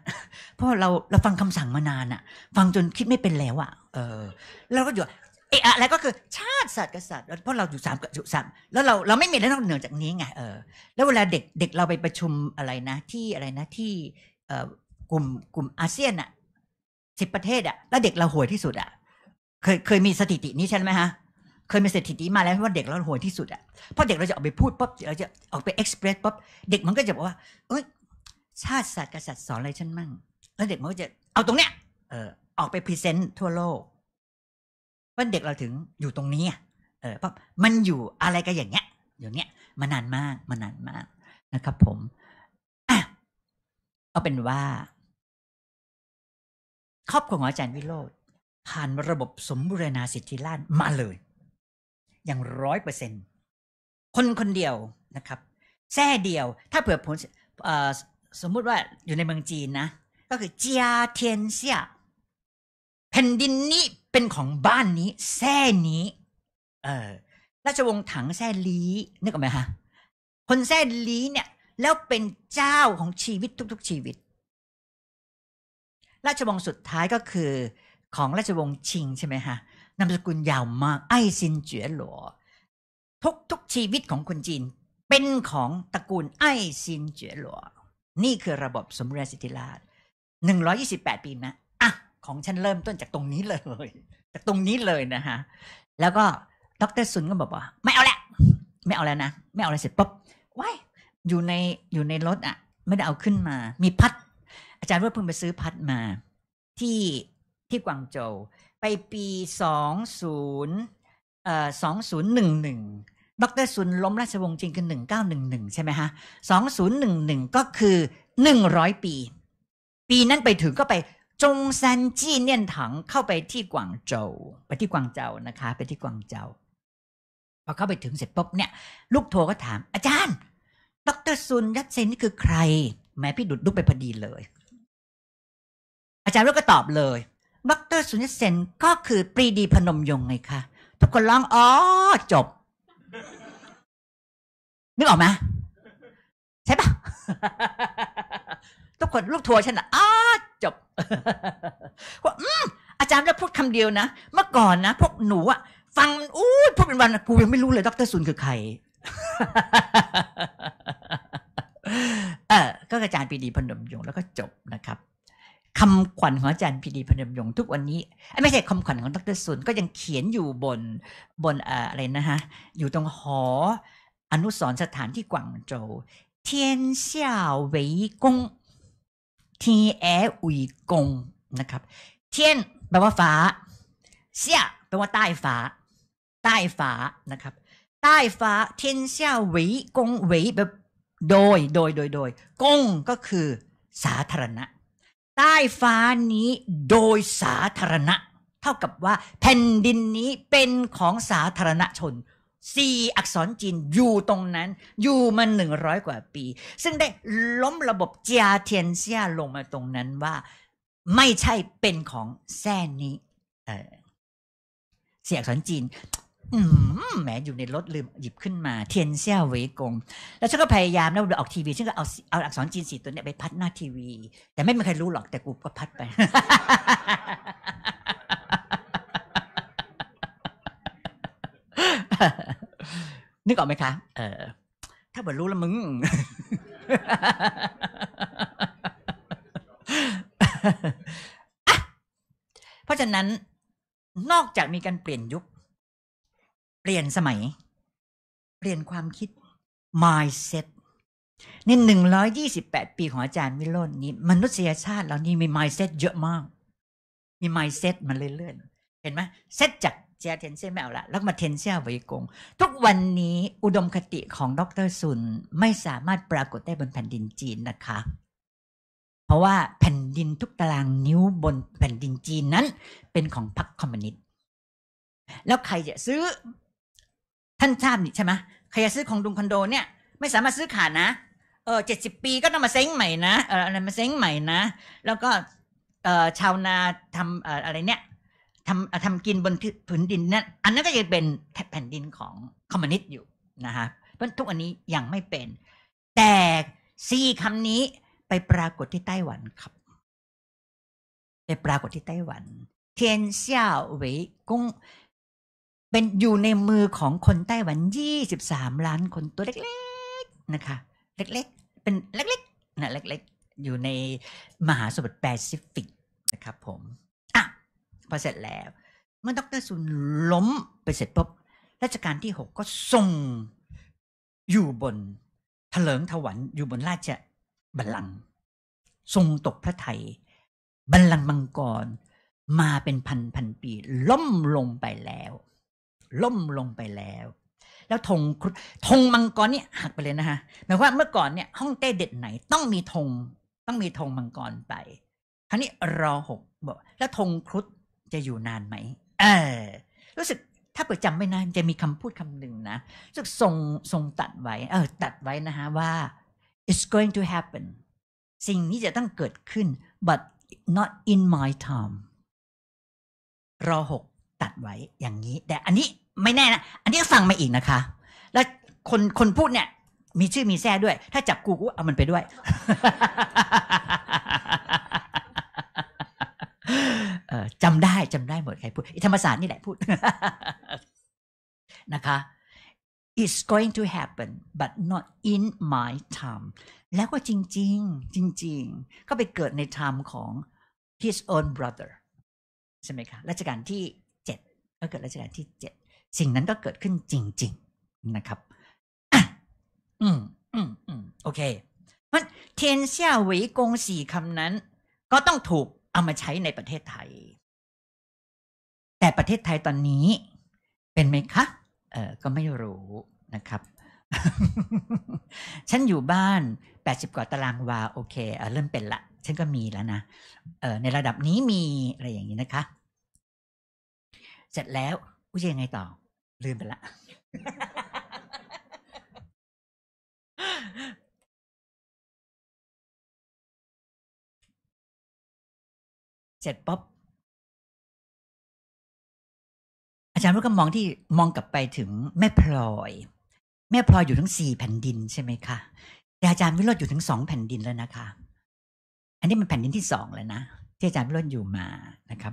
เพราะเราเราฟังคำสั่งมานานอะฟังจนคิดไม่เป็นแล้วอะเออ แล้วก็อยู่เอะอะไรก็คือชาติศาสตร์กษัตริย์เพราะเราอยู่สามกับสามแล้วเราเราไม่มีอะไรนอกเหนือจากนี้ไงเออแล้วเวลาเด็กเด็กเราไปประชุมอะไรนะ ที่อะไรนะ ที่ เอ่อกลุ่มกลุ่มอาเซียนอะสิบประเทศอะแล้วเด็กเราห่วยที่สุดอะเคยเคยมีสถิตินี้ใช่ไหมฮะเคยมีสถิตินี้มาแล้วว่าเด็กเราห่วยที่สุดอะเพราะเด็กเราจะออกไปพูดปุ๊บเราจะออกไปเอ็กซ์เพรสปุ๊บเด็กมันก็จะบอกว่า เอ้ยชาติศาสตร์กษัตริย์สอนอะไรฉันมั่งแล้วเด็กมันก็จะเอาตรงเนี้ยเออออกไปพรีเซนต์ทั่วโลกว่าเด็กเราถึงอยู่ตรงนี้เออเพราะมันอยู่อะไรกันอย่างเงี้ยอย่างเงี้ย มานานมากมานานมากนะครับ ผมอ่ะเอาเป็นว่าครอบครัวของอาจารย์วิโรธผ่านระบบสมบูรณาสิทธิราชมาเลย อย่างร้อยเปอร์เซ็นต์คนคนเดียวนะครับแท่เดียว ถ้าเผื่อผลสมมุติว่าอยู่ในเมืองจีนนะ ก็คือเจียเทียนเซียแผ่นดินนี้เป็นของบ้านนี้แท่นี้ เออราชวงศ์ถังแท่ลีนึกออกไหมฮะคนแท่ลีเนี่ย แล้วเป็นเจ้าของชีวิตทุกๆ ชีวิตราชวงศ์สุดท้ายก็คือ ของราชวงศ์ชิงใช่ไหมฮะนามสกุลยาวมากไอซินเจียหลัวทุกทุกชีวิตของคนจีน เป็นของตระกูลไอซินเจียหลัวนี่คือระบบสมรสิทธิราชหนึ่งร้อยี่สิบแปดปีนะอ่ะของฉันเริ่มต้นจากตรงนี้เลยจากตรงนี้เลยนะฮะ แล้วก็ดรซุนก็บอกว่า ไม่เอาละไม่เอาแล้วนะ ไม่เอาอะไรเสร็จปุ๊บว้ายอยู่ในอยู่ในรถอ่ะ ไม่ได้เอาขึ้นมามีพัดอาจารย์ว่าเพิ่งไปซื้อพัดมาที่ที่กวางโจวไปปีสองศูนย์เอ่อสองศูนย์หนึ่งหนึ่ง ดรซุนล้มราชวงศ์จริงคือหนึ่งเก้าหนึ่งหนึ่งใช่ไหมฮะสองศูนย์หนึ่งหนึ่งก็คือหนึ่งร้อยปี ปีนั้นไปถึงก็ไปจงซันจีเนียนถังเข้าไปที่กวางโจวไปที่กวางโจวนะคะ ไปที่กวางโจวพอเข้าไปถึงเสร็จปุ๊บเนี่ย ลูกโทรก็ถาม อาจารย์ ดรซุนยัตเซนนี่คือใคร แม้พี่ดุดดุไปพอดีเลยจารย์ก็ตอบเลยดร์สุนิเซน ก็คือ ปรีดีพนมยงคไงคะทุกคนร้องอ๋อ จบ นึกออกไหมใช่ปะทุกคนลูกทัวร์ฉันอ๋อ จบว่าอืม อาจารย์ได้พูดคำเดียวนะ เมื่อก่อนนะพวกหนูอะฟังอู้พูดเป็นวันกูยังไม่รู้เลย ดรสุนคือใคร เออก็อาจารย์ปีดีพนมยงแล้วก็จบนะครับคำขวัญของอาจารย์พีดีพนมยงทุกวันนี้ไม่ใช่คำขวัญของดรสุนก็ยังเขียนอยู่บนบนอะไรนะฮะอยู่ตรงหออนุสรสถานที่กวางโจวเทียนเซาวเวยกงทีแออุยกงนะครับเทียนแปลว่าฟ้าเซาแปลว่าใต้ฟ้าใต้ฟ้านะครับใต้ฟ้าเทียนเซา่วเวยกงเวยแบบโดยโดยโดยโดยกงก็คือสาธารณะใต้ฟ้านี้โดยสาธารณะ เท่ากับว่าแผ่นดินนี้เป็นของสาธารณชนสี่อักษรจีนอยู่ตรงนั้น อยู่มาหนึ่งร้อยกว่าปี ซึ่งได้ล้มระบบเจียเทียนเซียลงมาตรงนั้นว่า ไม่ใช่เป็นของแซ่นี้เสี่อักษรจีนแหมอยู่ในรถลืมหยิบขึ้นมาเทียนเซียยเวกงแล้วฉันก็พยายามแลนะออกทีวีฉันก็เอาเอาอักษรจีนสีตัวเนี้ยไปพัดหน้าทีวี แต่ไม่มีใครรู้หรอกแต่กูก็พัดไป นึกออกไหมคะเออ ถ้าเอรู้แล้วมึง เพราะฉะนั้น นอกจากมีการเปลี่ยนยุคเปลี่ยนสมัย เปลี่ยนความคิด mindset นี่หนึ่งร้อยยี่สิบแปดปีของอาจารย์วิโรจน์นี้ มนุษยชาติเรานี่มี mindset เยอะมาก มี mindset มันเรื่อย ๆ เห็นไหมเซตจากเจียเทนเซียแมวละ แล้วมาเทนเซียไวกง ทุกวันนี้อุดมคติของดรซุนไม่สามารถปรากฏได้บนแผ่นดินจีนนะคะ เพราะว่าแผ่นดินทุกตารางนิ้วบนแผ่นดินจีนนั้น เป็นของพรรคคอมมิวนิสต์แล้วใครจะซื้อท่านทราบนี่ใช่ไหมใครจะซื้อของดุงคอนโด เนี่ยไม่สามารถซื้อขาดนะเออเจ็ดสิบปีก็ต้องมาเซ้งใหม่นะเอออะไรมาเซ้งใหม่นะ แล้วก็เออชาวนาทำเอออะไรเนี่ยทำทำกินบนผืนดินนั่นอันนั้นก็จะเป็นแผ่นดินของคอมมิวนิสต์อยู่นะฮะเพราะทุกวันนี้ยังไม่เป็น แต่สี่คำนี้ไปปรากฏที่ไต้หวันครับไปปรากฏที่ไต้หวัน เทียนเซี่ยวเวยกงเป็นอยู่ในมือของคนไต้หวัน 23 ล้านคนตัวเล็ก ๆนะคะ เล็กๆ เป็นเล็กๆนะเล็กๆ อยู่ในมหาสมุทรแปซิฟิกนะครับผม อ่ะ พอเสร็จแล้ว เมื่อดรซุนล้มไปเสร็จปุ๊บรัชกาลที่ 6 ก็ทรง อยู่บนถลิงถวันอยู่บนราชบัลลังก์ทรงตกพระไทย บัลลังก์มังกร มาเป็นพันพันปี ล้มลงไปแล้วล่มลงไปแล้ว แล้วธงธงมังกรนี่หักไปเลยนะฮะหมายความเมื่อก่อนเนี่ย ห้องเต้เด็ดไหนต้องมีธงต้องมีธงมังกรไป คราวนี้รอหกบอกแล้วธงครุฑจะอยู่นานไหม เออรู้สึกถ้าเปิดจำไม่นานจะมีคำพูดคำหนึ่งนะรึ่งทรงทรงตัดไว้เออตัดไว้นะฮะว่า it's going to happen สิ่งนี้จะต้องเกิดขึ้น but not in my time รอหกตัดไว้อย่างนี้ แต่อันนี้ไม่แน่นะ อันนี้ก็ฟังมาอีกนะคะ แล้วคนคนพูดเนี่ย มีชื่อมีแท้ด้วย ถ้าจับกูกู เอามันไปด้วย จำได้จำได้หมดใครพูด ธรรมศาสตร์นี่แหละพูดนะคะ it's going to happen but not in my time แล้วก็จริงๆ จริง ๆ ก็ไปเกิดใน time ของ his own brother ใช่ไหมคะ รัชกาลที่ดก็เกิดรัชกาลที่เจ็ดสิ่งนั้นก็เกิดขึ้นจริง ๆ นะครับอ่ะอืม อืม อืม โอเคมันเทียนเซี่ยหวีกงสี่คำนั้นก็ต้องถูกเอามาใช้ในประเทศไทย แต่ประเทศไทยตอนนี้เป็นไหมคะ เออก็ไม่รู้นะครับ ฉันอยู่บ้าน 80กว่าตารางวา โอเคเเริ่มเป็นละ ฉันก็มีแล้วนะ เออในระดับนี้มีอะไรอย่างนี้นะคะ เสร็จแล้วผู้ยยังไงต่อลืมไปละเสร็จป๊อปอาจารย์รู้ก็มองที่มองกลับไปถึงแม่พลอย แม่พลอยอยู่ทั้งสี่แผ่นดินใช่ไหมคะแต่อาจารย์วิโรจน์อยู่ถึงสองแผ่นดินแล้วนะคะ อันนี้มันแผ่นดินที่สองแล้วนะที่อาจารย์วิโรจน์อยู่มานะครับ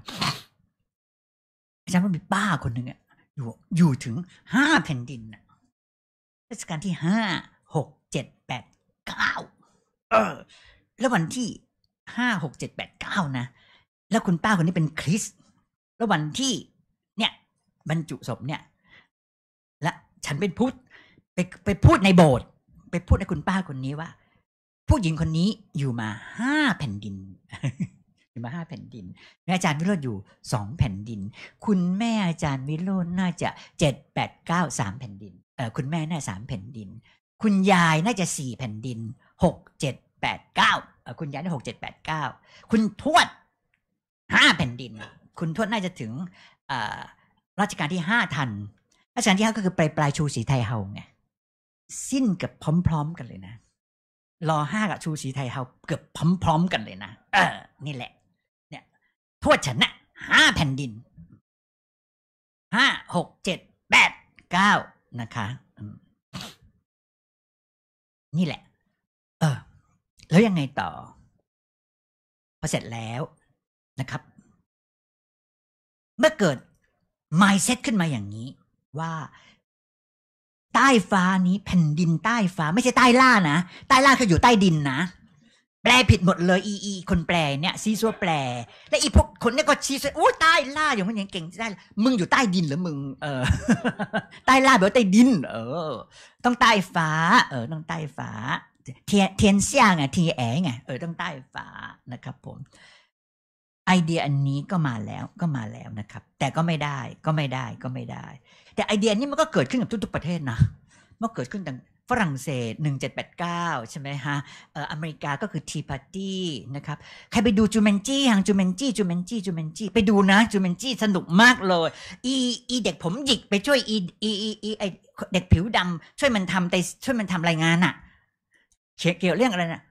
อาจารย์ก็มีป้าคนหนึ่งอะอยู่อยู่ถึงห้าแผ่นดินรัชกาลที่ห้าหกเจ็ดแปดเก้าเออ แล้ววันที่ห้าหกเจ็ดแปดเก้านะ แล้วคุณป้าคนนี้เป็นคริสแล้ววันที่เนี่ยบรรจุศพเนี่ย และฉันเป็นพุทธไปไปพูดในโบสถ์ไปพูดให้คุณป้าคนนี้ว่าผู้หญิงคนนี้อยู่มาห้าแผ่นดินมาห้าแผ่นดิน แม่อาจารย์วิโรจน์อยู่สองแผ่นดิน คุณแม่อาจารย์วิโรจน์น่าจะเจ็ดแปดเก้าสามแผ่นดิน เออคุณแม่น่าสามแผ่นดิน คุณยายน่าจะสี่แผ่นดินหกเจ็ดแปดเก้าคุณยายได้หกเจ็ดแปดเก้า คุณทวดห้าแผ่นดิน คุณทวดน่าจะถึงรัชกาลที่ห้าทันรัชกาลที่ห้าก็คือปลายปลายชูสีไทยเฮาไง สิ้นเกือบพร้อม ๆกันเลยนะ รอห้ากับชูสีไทยเฮาเกือบพร้อมๆกันเลยนะเออ นี่แหละทวดฉันนะห้าแผ่นดินห้าหกเจ็ดแปดเก้านะคะ นี่แหละเออแล้วยังไงต่อ พอเสร็จแล้วนะครับ เมื่อเกิด mindset ขึ้นมาอย่างนี้ ว่า ใต้ฟ้านี้ แผ่นดินใต้ฟ้า ไม่ใช่ใต้ล่านะ ใต้ล่าคืออยู่ใต้ดินนะแปลผิดหมดเลยอีอีคนแปลเนี่ย ซีซัวแปล และอีพวกคนเนี่ยก็ชี้ซัวโอ้ใต้ล่าอย่างมันอย่างเก่งได้ มึงอยู่ใต้ดินหรือมึง เออใต้ล่าแบบใต้ดิน เออ ต้องใต้ฟ้าเออ ต้องใต้ฟ้าเทียนเทียนเซียงอ่ะทีแอไงเออต้องใต้ฟ้านะครับ ผม ไอเดียอันนี้ก็มาแล้วก็มาแล้วนะครับ แต่ก็ไม่ได้ก็ไม่ได้ก็ไม่ได้ แต่ไอเดียนี้มันก็เกิดขึ้นกับทุกๆประเทศนะมันเกิดขึ้นต่างฝรั่งเศส1789 ใช่ไหมฮะเอ่ออเมริกาก็คือทีพาร์ตี้นะครับ ใครไปดูจูเมนจี้ทางจูเมนจี้ จูเมนจี้ จูเมนจี้ ไปดูนะจูเมนจี้สนุกมากเลย อีอี เด็กผมหยิกไปช่วยอีอีอีอีไอเด็กผิวดำช่วยมันทำแต่ช่วยมันทำรายงานอะเกี่ยวเรื่องอะไรนะ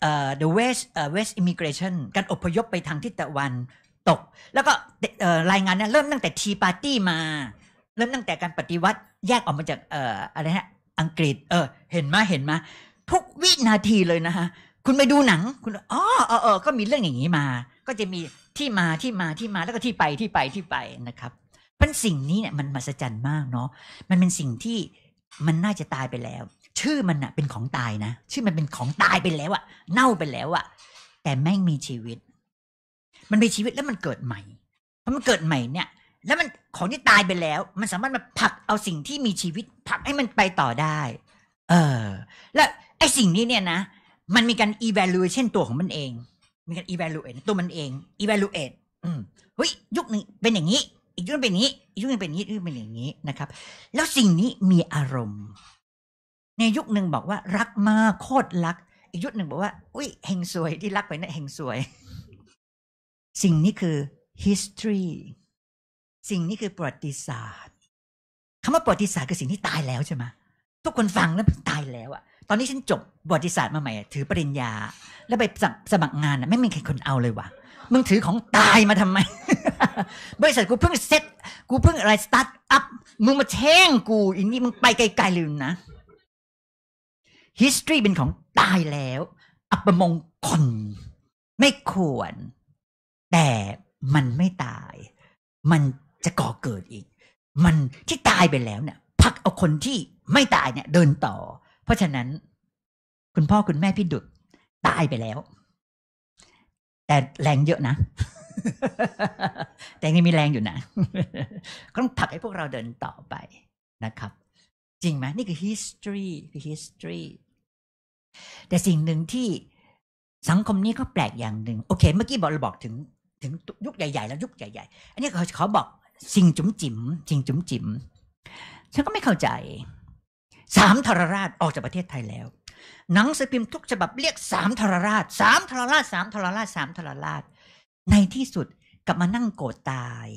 เอ่อ the west เอ่อ west immigration การอพยพไปทางทิศตะวันตก แล้วก็เอ่อรายงานเนี่ยเริ่มตั้งแต่ทีปาร์ตี้มา เริ่มตั้งแต่การปฏิวัติแยกออกมาจากเอ่ออะไรฮะอังกฤษเออเห็นมาเห็นมาทุกวินาทีเลยนะคะคุณไปดูหนัง คุณอ๋อเออเออก็มีเรื่องอย่างนี้มา ก็จะมีที่มาที่มาที่มาแล้วก็ที่ไปที่ไปที่ไปนะครับเพ็นสิ่งนี้เนี่ย มันมหัศจรรย์มากเนาะมันเป็นสิ่งที่มันน่าจะตายไปแล้ว ชื่อมันอะเป็นของตายนะชื่อมันเป็นของตายไปแล้วอะเน่าไปแล้วอะแต่แม่งมีชีวิต มันมีชีวิตแล้วมันเกิดใหม่พอมันเกิดใหม่เนี่ย แล้วมันของที่ตายไปแล้ว มันสามารถมาผลักเอาสิ่งที่มีชีวิตผำักให้มันไปต่อได้ เออ และไอสิ่งนี้เนี่ยนะ มันมีการ evaluation ตัวของมันเอง มีการ evaluate ตัวมันเอง evaluate อืม เฮ้ย ยุคหนึ่งเป็นอย่างนี้ อีกยุคนึงเป็นอย่างนี้ อีกยุคนึงเป็นอย่างนี้อีกยุคนึงเป็นอย่างนี้นะครับ แล้วสิ่งนี้มีอารมณ์ ในยุคหนึ่งบอกว่ารักมากโคตรรัก อีกยุคหนึ่งบอกว่าอุ้ยเฮงสวยที่รักไปนะเฮงสวย สิ่งนี้คือ history สิ่งนี้คือประวัติศาสตร์าว่าประวัติศาสตร์คือสิ่งที่ตายแล้วใช่ไหมทุกคนฟังแล้วตายแล้วอะตอนนี้ฉันจบประวัติศาสตร์มาใหม่ ถือปริญญา แล้วไปสมัครงานอะไม่มีใครคนเอาเลยวะมึงถือของตายมาทำไม บริษัทกูเพิ่งเซ็ตกูเพิ่งอะไรสตาร์ทอัพมึงมาแช่งกูอีนี่มึงไปไกลๆลืมนะ history เป็นของตายแล้ว อัปมงคล ไม่ควร แต่มันไม่ตาย มันจะก่อเกิดอีกมันที่ตายไปแล้วเนี่ยพักเอาคนที่ไม่ตายเนี่ย เดินต่อ เพราะฉะนั้น คุณพ่อคุณแม่พี่ดุดตายไปแล้ว แต่แรงเยอะนะ แต่ยังมีแรงอยู่นะ ก็ต้องผลักให้พวกเราเดินต่อไปนะครับ จริงไหมนี่คือ history คือ history แต่สิ่งหนึ่งที่สังคมนี้ก็แปลกอย่างหนึ่งโอเค เมื่อกี้บอก เราบอกถึงถึงยุคใหญ่ๆแล้วยุคใหญ่ๆอันนี้เขาขอบอกสิ่งจุ๋มจิ๋มสิ่งจุ๋มจิ๋มฉันก็ไม่เข้าใจสามทรราชออกจากประเทศไทยแล้ว หนังสือพิมพ์ทุกฉบับเรียกสามทรราชสามทรราชสามทรราชสามทรราช ในที่สุดกลับมานั่งโกรธตาย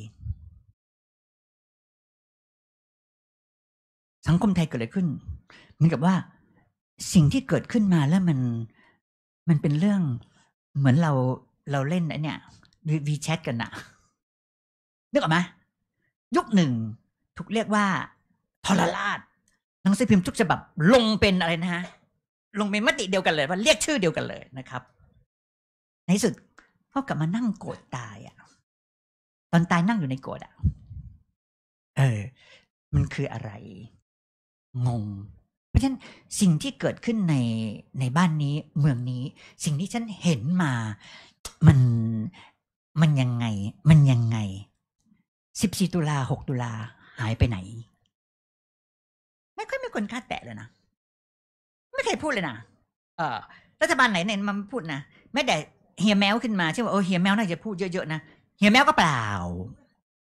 สังคมไทยเกิดอะไรขึ้นเหมือนกับว่าสิ่งที่เกิดขึ้นมาแล้วมันมันเป็นเรื่องเหมือนเราเราเล่นนะเนี่ยวีแชทกันนะนึกออกไหมยุคหนึ่งถูกเรียกว่าทรราชหนังสือพิมพ์ทุกฉบับลงเป็นอะไรนะฮะ ลงเป็นมติเดียวกันเลยว่าเรียกชื่อเดียวกันเลยนะครับ ในที่สุดขากลับมานั่งโกรธตายอ่ะตอนตายนั่งอยู่ในโกรธอ่ะเออ มันคืออะไร งง เพราะฉะนั้นสิ่งที่เกิดขึ้นในในบ้านนี้เมืองนี้ สิ่งที่ฉันเห็นมา มัน มันยังไง มันยังไงสิบสี่ตุลาหกตุลาหายไปไหน ไม่ค่อยมีคนคาดแตะเลยนะ ไม่เคยพูดเลยนะเออรัฐบาลไหนเนี่ยมันพูดนะแม้แต่เฮียแมว ขึ้นมาใช่ไหมโอ้เฮียแมวน่าจะพูดเยอะ ๆ นะเฮียแมวก็เปล่า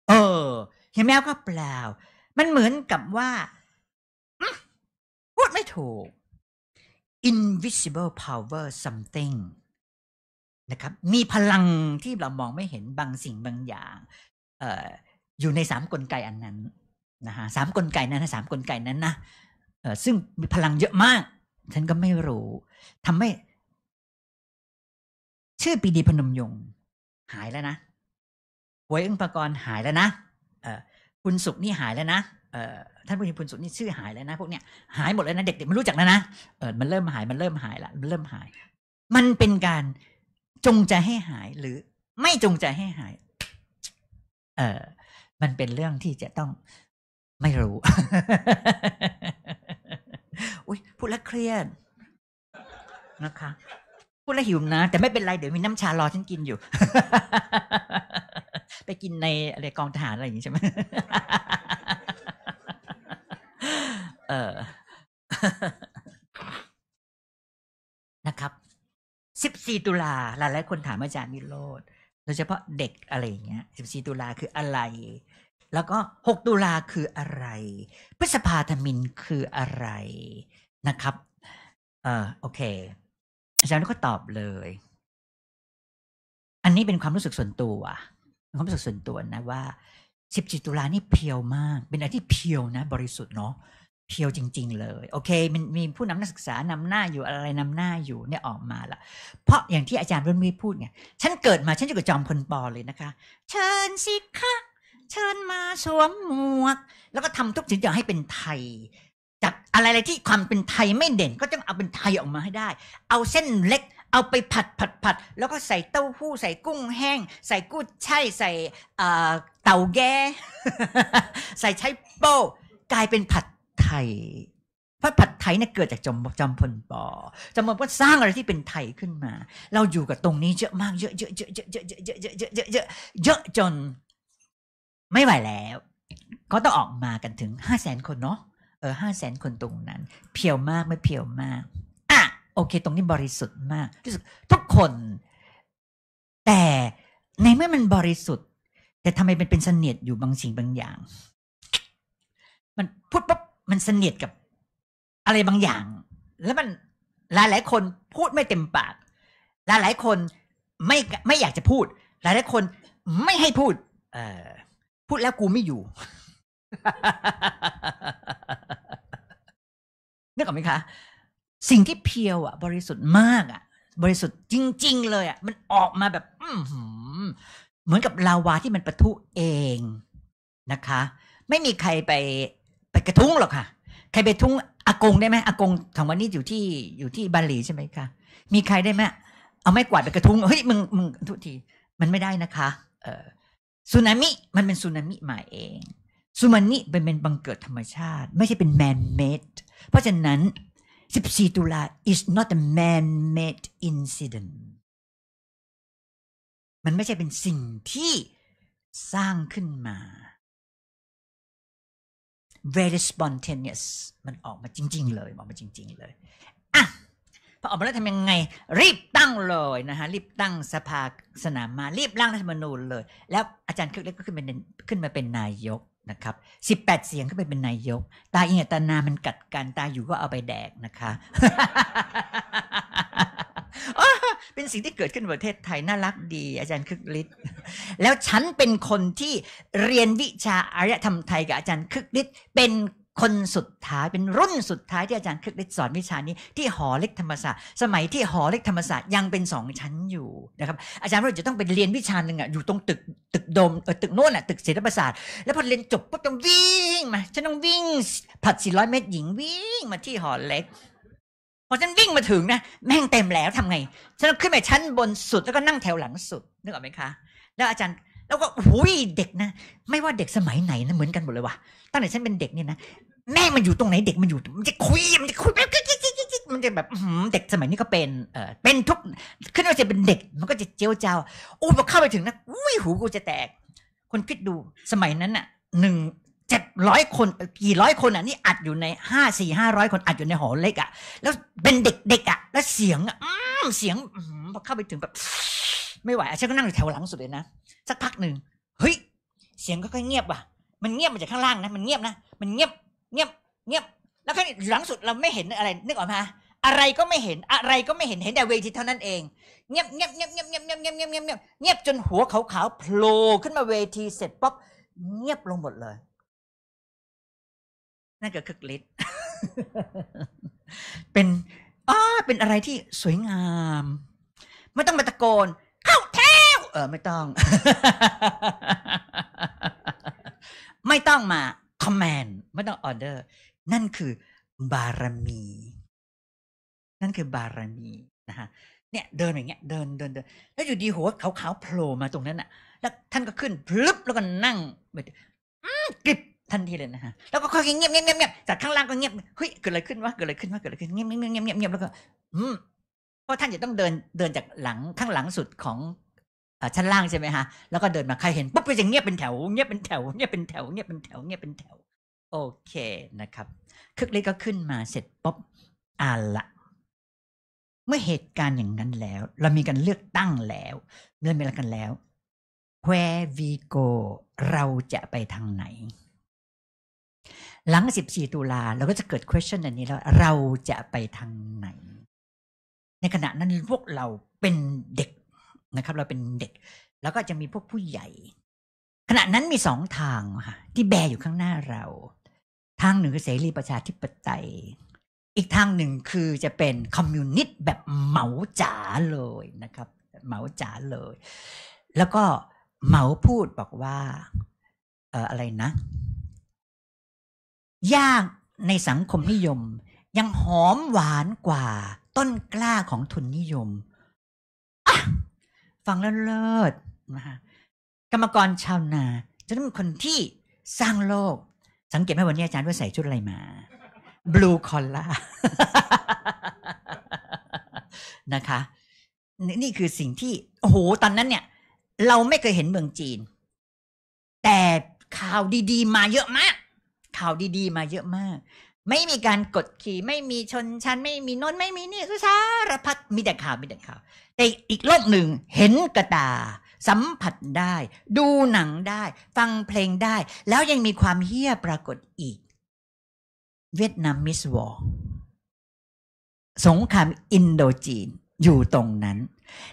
เออเฮียแมวก็เปล่า มันเหมือนกับว่า พูดไม่ถูก invisible power something นะครับ มีพลังที่เรามองไม่เห็นบางสิ่งบางอย่าง เอออยู่ในสามกลไกอันนั้น นะฮะ สามกลไกนั้นนะสามกลไกนั้นนะซึ่งมีพลังเยอะมาก ฉันก็ไม่รู้ทำให้ชื่อปีดีพนมยง หายแล้วนะหวยอึ้งปกรณ์หายแล้วนะคุณสุขนี่หายแล้วนะท่านผู้หญิงคุณสุขนี่ชื่อหายแล้วนะพวกเนี้ยหายหมดแล้วนะ เด็กๆมันรู้จักแล้วนะเออมันเริ่มหายมันเริ่มหายละมันเริ่มหาย มันเป็นการจงใจให้หาย หรือไม่จงใจให้หาย เออมันเป็นเรื่องที่จะต้องไม่รู้ อุ้ยพูดแล้วเครียดนะคะ พูดแล้วหิวนะ แต่ไม่เป็นไร เดี๋ยวมีน้ำชารอฉันกินอยู่ ไปกินในอะไรกองทหารอะไรอย่างนี้ใช่ไหมเออนะครับสิบสี่ตุลาหลายหลายคนถามอาจารย์นิโรธโดยเฉพาะเด็กอะไรอย่างเงี้ยสิบสี่ตุลาคืออะไรแล้วก็6ตุลาคืออะไร พฤษภาธมินคืออะไรนะครับเออโอเค อาจารย์ก็ตอบเลย อันนี้เป็นความรู้สึกส่วนตัวความรู้สึกส่วนตัวนะว่า17ตุลานี่เพียวมาก เป็นอะไรที่เพียวนะ บริสุทธิ์เนาะเพียวจริง ๆ เลย โอเคมันมีผู้นำนักศึกษานำหน้าอยู่อะไรนำหน้าอยู่เนี่ยออกมาละเพราะอย่างที่อาจารย์รุ่นมีพูดไงฉันเกิดมาฉันจะกับจอมพลปอเลยนะคะ เชิญสิคะเชิญมาสวมหมวก แล้วก็ทำทุกสิ่งอย่างให้เป็นไทย จากอะไรอะไรที่ความเป็นไทยไม่เด่น ก็ต้องเอาเป็นไทยออกมาให้ได้ เอาเส้นเล็ก เอาไปผัดผัดผัดแล้วก็ใส่เต้าหู้ใส่กุ้งแห้ง ใส่กุ้งช่ายใส่เต่าแก่ใส่ใช้โป้กลายเป็นผัดไทยพราะผัดไทยเนี่ยเกิดจากจอมจอมพลปอจอมพลปอสร้างอะไรที่เป็นไทยขึ้นมา เราอยู่กับตรงนี้เยอะมากเยอะเยอะเยอะเยอะเยอะเยอะเยอะเยอะเยอะเยอะจนไม่ไหวแล้ว ก็ต้องออกมากันถึงห้าแสนคนเนาะเออห้าแสนคนตรงนั้น เพียวมากไม่เพียวมากอ่ะโอเค ตรงนี้บริสุทธิ์มากที่สุดทุกคน แต่ในเมื่อมันบริสุทธิ์แต่ทำไมมันเป็นเสนียดอยู่บางสิ่งบางอย่าง มันพูดปุ๊บมันเสนียดกับ อะไรบางอย่าง แล้วมันหลายหลายคนพูดไม่เต็มปาก หลายหลายคนไม่ไม่อยากจะพูด หลายหลายคนไม่ให้พูด เออพูดแล้วกูไม่อยู่นึกออกไหมคะสิ่งที่เพียวอ่ะ บริสุทธิ์มากอ่ะบริสุทธิ์จริง ๆ เลยอ่ะมันออกมาแบบ อืเหมือนกับลาวาที่มันประทุเองนะคะ ไม่มีใครไป ไปกระทุ้งหรอกค่ะ ใครไปทุ้งอากงได้ไหมอากงของวันนี้อยู่ที่อยู่ที่บาหลีใช่ไหมคะมีใครได้ไหมเอาไม้กวาดไปกระทุ้งเฮ้ยมึงมึงทุกที มันไม่ได้นะคะ เออสึนามิมันเป็นสึนามิมาเองสึนามิเป็นเป็นบังเกิดธรรมชาติ ไม่ใช่เป็น man made เพราะฉะนั้น 14 ตุลา is not a man made incident มันไม่ใช่เป็นสิ่งที่สร้างขึ้นมา very spontaneous มันออกมาจริงๆเลยออกมาจริง ๆ เลยอ่ะออกมาแล้วทำยังไงรีบตั้งเลยนะฮะรีบตั้งสภาสนามมารีบร่างรัฐธรรมนูญเลย แล้วอาจารย์คึกเล็กก็ขึ้นมาขึ้นมาเป็นนายกนะครับสิบแปดเสียงก็ไปเป็นนายก ตาอิงตานา มันกัดกันตาอยู่ก็เอาไปแดกนะคะเป็นสิ่งที่เกิดขึ้นนประเทศไทยน่ารักดี อาจารย์คึกฤทธิ์แล้วฉันเป็นคนที่เรียนวิชาอารยธรรมไทยกับอาจารย์คึกฤทธิ์เป็นคนสุดท้ายเป็นรุ่นสุดท้ายที่อาจารย์คกฤกธิ์สอนวิชานี้ที่หอเล็กธรรมศาสตร์สมัยที่หอเล็กธรรมศาสตร์ยังเป็นสองชั้นอยู่นะครับ อาจารย์เราจะต้องไปเรียนวิชาหนึ่งอ่ะอยู่ตรงตึกตึกโดมเออตึกโน่นอ่ะตึกศิลปศาสตร์แล้วพอเรียนจบปุ๊บต้องวิ่งมาฉันต้องวิ่งผัดสี่ร้อยเมตรหญิงวิ่งมาที่หอเล็กพอฉันวิ่งมาถึงนะแม่งเต็มแล้วทำไงฉันขึ้นไปชั้นบนสุดแล้วก็นั่งแถวหลังสุดนึกออกไหมคะ แล้วอาจารย์แล้วก็โอ้ยเด็กนะไม่ว่าเด็กสมัยไหนนะเหมือนกันหมดเลยว่ะตั้งแต่ฉันเป็นเด็กเนี่ยนะแม่มันอยู่ตรงไหนเด็กมันอยู่มันจะคุยมันจะคุยแบบมันจะแบบเด็กสมัยนี้ก็เป็นเออเป็นทุก ขึ้นมาจะเป็นเด็กมันก็จะเจียวเจ้าอู้พอเข้าไปถึงนะอุ้ยหูกูจะแตก คนคิดดูสมัยนั้นอ่ะหนึ่งเจ็ดร้อยคนกี่ร้อยคนอ่ะนี่อัดอยู่ในห้าสี่ห้าร้อยคนอัดอยู่ในหอเล็กอ่ะแล้วเป็นเด็กเด็กอ่ะ แล้วเสียงอ่ะเสียงพอเข้าไปถึงแบบ ไม่ไหวอฉันก็นั่งอยู่แถวหลังสุดเลยนะสักพักหนึ่งเฮ้ย เสียงก็ค่อยเงียบว่ะมันเงียบมาจากข้างล่างนะมันเงียบนะมันเงียบ เงียบ เงียบ แล้วก็หลังสุดเราไม่เห็นอะไรนึกออกไหมอะไรก็ไม่เห็นอะไรก็ไม่เห็นเห็นแต่เวทีเท่านั้นเองเงียบเงียบเงียบเงียบเงียบเงียบเงียบเงียบเงียบเงียบเงียบจนหัวขาวๆโผล่ขึ้นมาเวทีเสร็จป๊อปเงียบลงหมดเลยนั่นก็คึกฤทธิ์เป็นอ้าเป็นอะไรที่สวยงามไม่ต้องมาตะโกน เข้าแถวเออไม่ต้องไม่ต้องมา command ไม่ต้อง order นั่นคือบารมี นั่นคือบารมีนะฮะ เนี่ยเดินอย่างเงี้ยเดินเดินเดิน แล้วอยู่ดีหัวขาวๆโผล่มาตรงนั้นอ่ะ แล้วท่านก็ขึ้นพลึบแล้วก็นั่งแบบกริบทันทีเลยนะฮะ แล้วก็ค่อยเงียบเงียบเงียบจากข้างล่างก็เงียบ เฮ้ยเกิดอะไรขึ้นวะ เกิดอะไรขึ้นวะเกิดอะไรขึ้นเงียบเงียบเงียบเงียบแล้วก็ อืมเพราะท่านจะต้องเดินเดินจากหลังข้างหลังสุดของชั้นล่างใช่ไหมฮะแล้วก็เดินมาใครเห็นปุ๊บก็จะเงียบเป็นแถว เงียบเป็นแถว เงียบเป็นแถวเงียบเป็นแถวเงียบเป็นแถว โอเคนะครับคึกฤทธิ์ก็ขึ้นมาเสร็จปุ๊บอ่าละเมื่อเหตุการณ์อย่างนั้นแล้ว เรามีการเลือกตั้งแล้วเงินอะไรกันแล้ว where we go เราจะไปทางไหน หลัง14ตุลาเราก็จะเกิด question อันนี้แล้ว เราจะไปทางไหน ในขณะนั้นพวกเราเป็นเด็กนะครับเราเป็นเด็กแล้วก็จะมีพวกผู้ใหญ่ ขณะนั้นมีสองทางค่ะที่แบอยู่ข้างหน้าเรา ทางหนึ่งคือเสรีประชาธิปไตย อีกทางหนึ่งคือจะเป็นคอมมิวนิสต์แบบเหมาจ๋าเลยนะครับ เหมาจ๋าเลย แล้วก็เหมาพูดบอกว่าเอออะไรนะ ยากในสังคมนิยมยังหอมหวานกว่าต้นกล้าของทุนนิยมฟังแล้วเลิศนะคะกรรมกรชาวนาจะต้องเป็นคนที่สร้างโลก สังเกตไหมวันนี้อาจารย์ว่าใส่ชุดอะไรมาบลูคอลล่านะคะ นี่คือสิ่งที่โอ้โหตอนนั้นเนี่ย เราไม่เคยเห็นเมืองจีน แต่ข่าวดี ๆ มาเยอะมาก ข่าวดีๆ มาเยอะมากไม่มีการกดขี่ไม่มีชนชั้น ไม่มีน้นไม่มีนี่คือสารพัดมีแต่ข่าว มีแต่ข่าว แต่อีกโลกหนึ่งเห็นกระตา สัมผัสได้ ดูหนังได้ ฟังเพลงได้ แล้วยังมีความเฮี้ยปรากฏอีก เวียดนามมิสวอร์สงครามอินโดจีนอยู่ตรงนั้น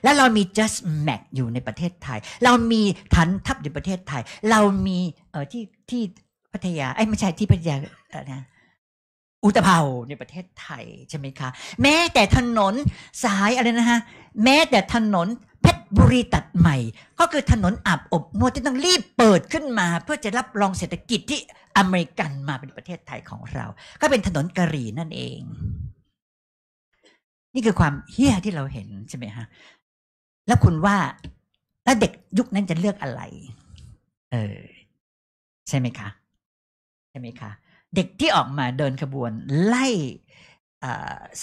แล้วเรามี just mac อยู่ในประเทศไทย เรามีฐานทัพในประเทศไทย เรามีเออที่ที่พัทยาไอ้ไม่ใช่ที่พัทยานะอุตภเปาในประเทศไทยใช่ไหมคะแม้แต่ถนนสายอะไรนะฮะแม้แต่ถนนเพชรบุรีตัดใหม่ ก็คือถนนอับอบนวดที่ต้องรีบเปิดขึ้นมา เพื่อจะรับรองเศรษฐกิจที่อเมริกันมาเป็นประเทศไทยของเรา ก็เป็นถนนกะหรี่นั่นเอง นี่คือความเฮี้ยที่เราเห็นใช่ไหมฮะแล้วคุณว่าแล้วเด็กยุคนั้นจะเลือกอะไร เออใช่ไหมคะใช่ไหมคะเด็กที่ออกมาเดินขบวนไล่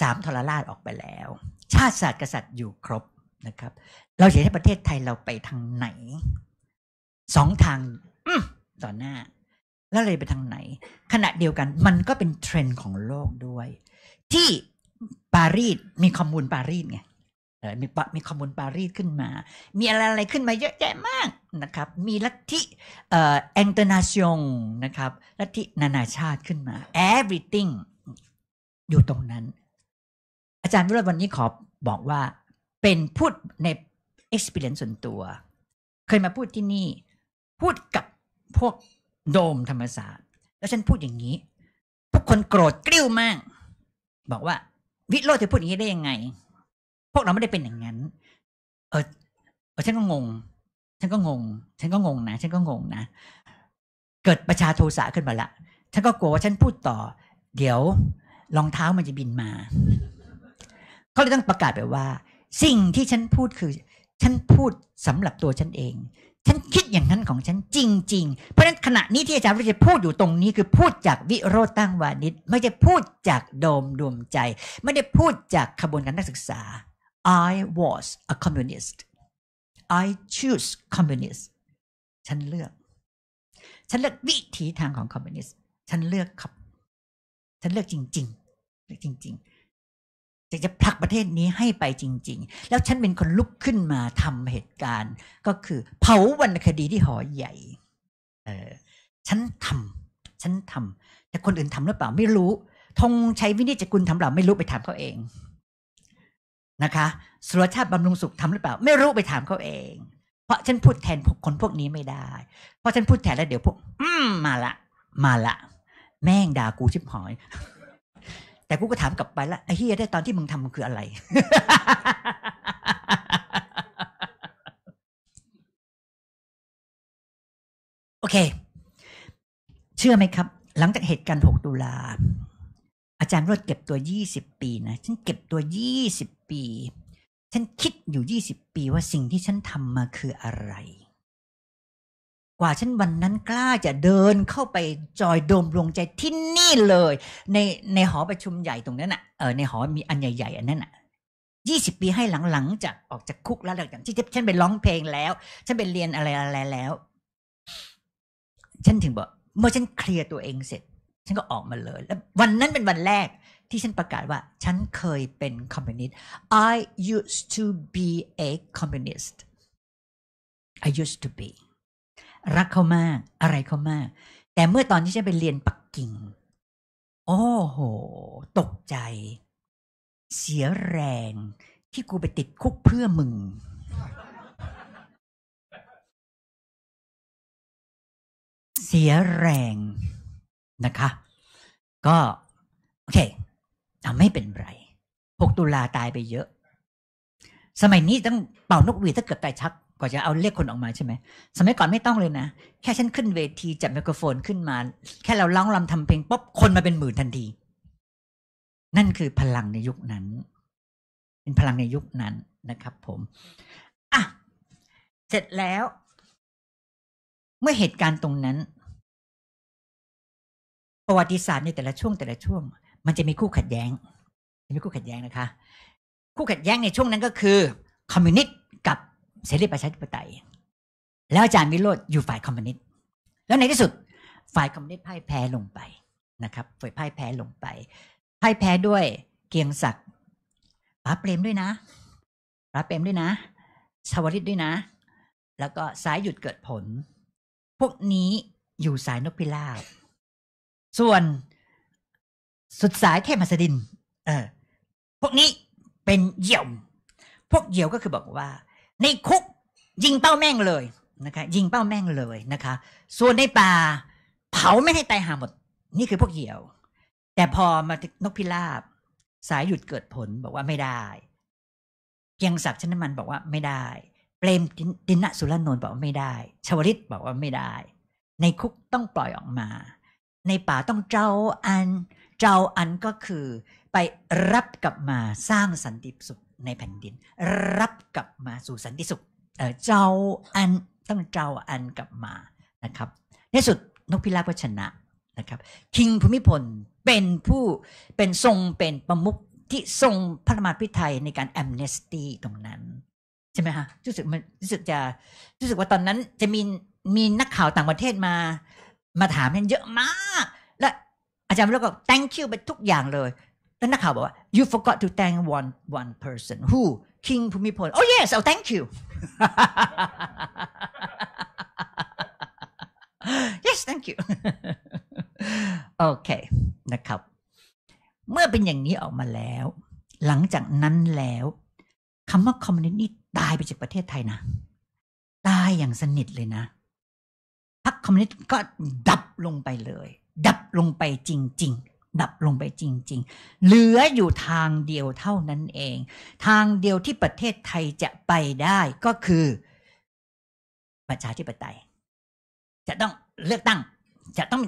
สามทรราชออกไปแล้ว ชาติศาสตร์กษัตริย์อยู่ครบนะครับ เราเห็นให้ประเทศไทยเราไปทางไหนสองทางต่อหน้า แล้วเลยไปทางไหน ขณะเดียวกันมันก็เป็นเทรนด์ของโลกด้วย ที่ปารีสมีคอมมูนปารีสไงมีปะมีคอมมูนปารีสขึ้นมา มีอะไรอะไรขึ้นมาเยอะแยะมากนะครับ มีลัทธิเอ็นงเตอร์นาชงนะครับ ลัทธินานาชาติขึ้นมา everything อยู่ตรงนั้น อาจารย์วิโรจน์วันนี้ขอบอกว่า เป็นพูดใน experience ส่วนตัว เคยมาพูดที่นี่ พูดกับพวกโดมธรรมศาสตร์ แล้วฉันพูดอย่างนี้ทุกคนโกรธกริ้วมาก บอกว่า วิโรจน์จะพูดอย่างนี้ได้ยังไงพวกเราไม่ได้เป็นอย่างนั้น เออเออฉันก็งง ฉันก็งง ฉันก็งงนะ ฉันก็งงนะ เกิดประชาโทสะขึ้นมาละ ฉันก็กลัวว่าฉันพูดต่อ เดี๋ยวรองเท้ามันจะบินมาก็เลยต้องประกาศไปว่า สิ่งที่ฉันพูดคือ ฉันพูดสำหรับตัวฉันเอง ฉันคิดอย่างนั้นของฉันจริง ๆ เพราะฉะนั้นขณะนี้ที่อาจารย์วิจะพูดอยู่ตรงนี้ คือพูดจากวิโรธตั้งวานิช ไม่ได้พูดจากโดมดวงใจ ไม่ได้พูดจากขบวนการนักศึกษา I was a communist I choose communist ฉันเลือก ฉันเลือกวิถีทางของคอมมิวนิสต์ฉันเลือกครับ ฉันเลือกจริง ๆ เลือกจริง ๆ จะจะผลักประเทศนี้ให้ไปจริง ๆ แล้วฉันเป็นคนลุกขึ้นมาทำเหตุการณ์ ก็คือ เผาวันคดีที่หอใหญ่ เออฉันทำฉันทำแต่คนอื่นทำหรือเปล่า ไม่รู้ธงชัยวินิจฉักุลทำหรือเปล่าไม่รู้ไปถามเขาเองนะคะสุรชาติบำรุงสุขทำหรือเปล่า ไม่รู้ไปถามเขาเอง เพราะฉันพูดแทนคนพวกนี้ไม่ได้ เพราะฉันพูดแทนแล้วเดี๋ยวพวก อืมมาละ มาละแม่งด่ากูชิบหอย แต่กูก็ถามกลับไปละไอ้เฮียได้ตอนที่มึงทำมันคืออะไร โอเค เชื่อไหมครับ หลังจากเหตุการณ์6ตุลาอาจารย์รอดเก็บตัว 20 ปีนะฉันเก็บตัว20 ปี ฉันคิดอยู่ 20 ปีว่าสิ่งที่ฉันทำมาคืออะไร กว่าฉันวันนั้นกล้าจะเดินเข้าไปจอย โดมลงใจที่นี่เลย ในในหอประชุมใหญ่ตรงนั้นอ่ะเออในหอมีอันใหญ่ๆอันนั้นอ่ะยี่สิบปีให้หลังๆจากออกจากคุกแล้วหลังจากที่ฉันไปร้องเพลงแล้ว ฉันไปเรียนอะไรอะไรแล้ว ฉันถึงบอกเมื่อฉันเคลียร์ตัวเองเสร็จฉันก็ออกมาเลยแล้ววันนั้นเป็นวันแรกที่ฉันประกาศว่า ฉันเคยเป็นคอมมิวนิสต์ I used to be a communist I used to be รักเขามาก อะไรเขามาก แต่เมื่อตอนที่ฉันไปเรียนปักกิ่ง โอ้โห ตกใจ เสียแรงที่กูไปติดคุกเพื่อมึง เสียแรงนะคะ ก็โอเคทำไม่เป็นไร6ตุลาตายไปเยอะ สมัยนี้ต้องเป่านกหวีดถ้าเกิดตายชักก็จะเอาเรียกคนออกมาใช่ไหม สมัยก่อนไม่ต้องเลยนะ แค่ฉันขึ้นเวที จับไมโครโฟนขึ้นมา แค่เราร้องรำทำเพลงป๊อบคนมาเป็นหมื่นทันที นั่นคือพลังในยุคนั้น เป็นพลังในยุคนั้นนะครับผม อ่ะ เสร็จแล้ว เมื่อเหตุการณ์ตรงนั้นประวัติศาสตร์ในแต่ละช่วงแต่ละช่วง มันจะมีคู่ขัดแย้งจะมีคู่ขัดแย้งนะคะ คู่ขัดแย้งในช่วงนั้นก็คือคอมมิวนิสต์กับเสรีประชาธิปไตย แล้วอาจารย์มิโรธอยู่ฝ่ายคอมมิวนิสต์แล้วในที่สุดฝ่ายคอมมิวนิสต์พ่ายแพ้ลงไปนะครับฝ่ายพ่ายแพ้ลงไปพ่ายแพ้ด้วยเกียงศักดิ์ป๋าเปรมด้วยนะป๋าเปรมด้วยนะชาวริตด้วยนะ แล้วก็สายหยุดเกิดผล พวกนี้อยู่สายนกพิราบส่วนสุดสายเทพมัสดิน เออ พวกนี้เป็นเหยี่ยว พวกเหยี่ยวก็คือบอกว่า ในคุกยิงเป้าแม่งเลยนะคะ ยิงเป้าแม่งเลยนะคะ ส่วนในป่าเผาไม่ให้ตายหาหมด นี่คือพวกเหยี่ยว แต่พอมานกพิราบ สายหยุดเกิดผลบอกว่าไม่ได้เพียงศักดิ์ชนมันบอกว่าไม่ได้ เปรมดินนสุรนนท์บอกว่าไม่ได้ ชวริตบอกว่าไม่ได้ ในคุกต้องปล่อยออกมาในป่าต้องเจ้าอัน เจ้าอันก็คือไปรับกลับมาสร้างสันติสุขในแผ่นดิน รับกลับมาสู่สันติสุขเจ้าอันต้องเจ้าอันกลับมานะครับในสุดนกพิราบก็ชนะนะครับคิงภูมิพลเป็นผู้เป็นทรงเป็นประมุขที่ทรงพระมาพิไทยในการแอมเนสตี้ตรงนั้นใช่ไหมฮะรู้สึกมันรู้สึกจะรู้สึกว่าตอนนั้นจะมีมีนักข่าวต่างประเทศมามาถามฉันเยอะมาก และอาจารย์แิ้วก็ thank you ไปทุกอย่างเลย แล้วนักข่าวบอกว่า you forgot to thank one one person who King ภูมิพล oh yes oh thank you yes thank you โอเคนะครับ เมื่อเป็นอย่างนี้ออกมาแล้ว หลังจากนั้นแล้วคำว่าคอมมิวนิสต์ตายไปจากประเทศไทยนะ ตายอย่างสนิทเลยนะพรรคคอมมิวนิสต์ก็ดับลงไปเลย ดับลงไปจริง ๆ ดับลงไปจริงๆ เหลืออยู่ทางเดียวเท่านั้นเอง ทางเดียวที่ประเทศไทยจะไปได้ก็คือประชาธิปไตย จะต้องเลือกตั้ง จะต้อง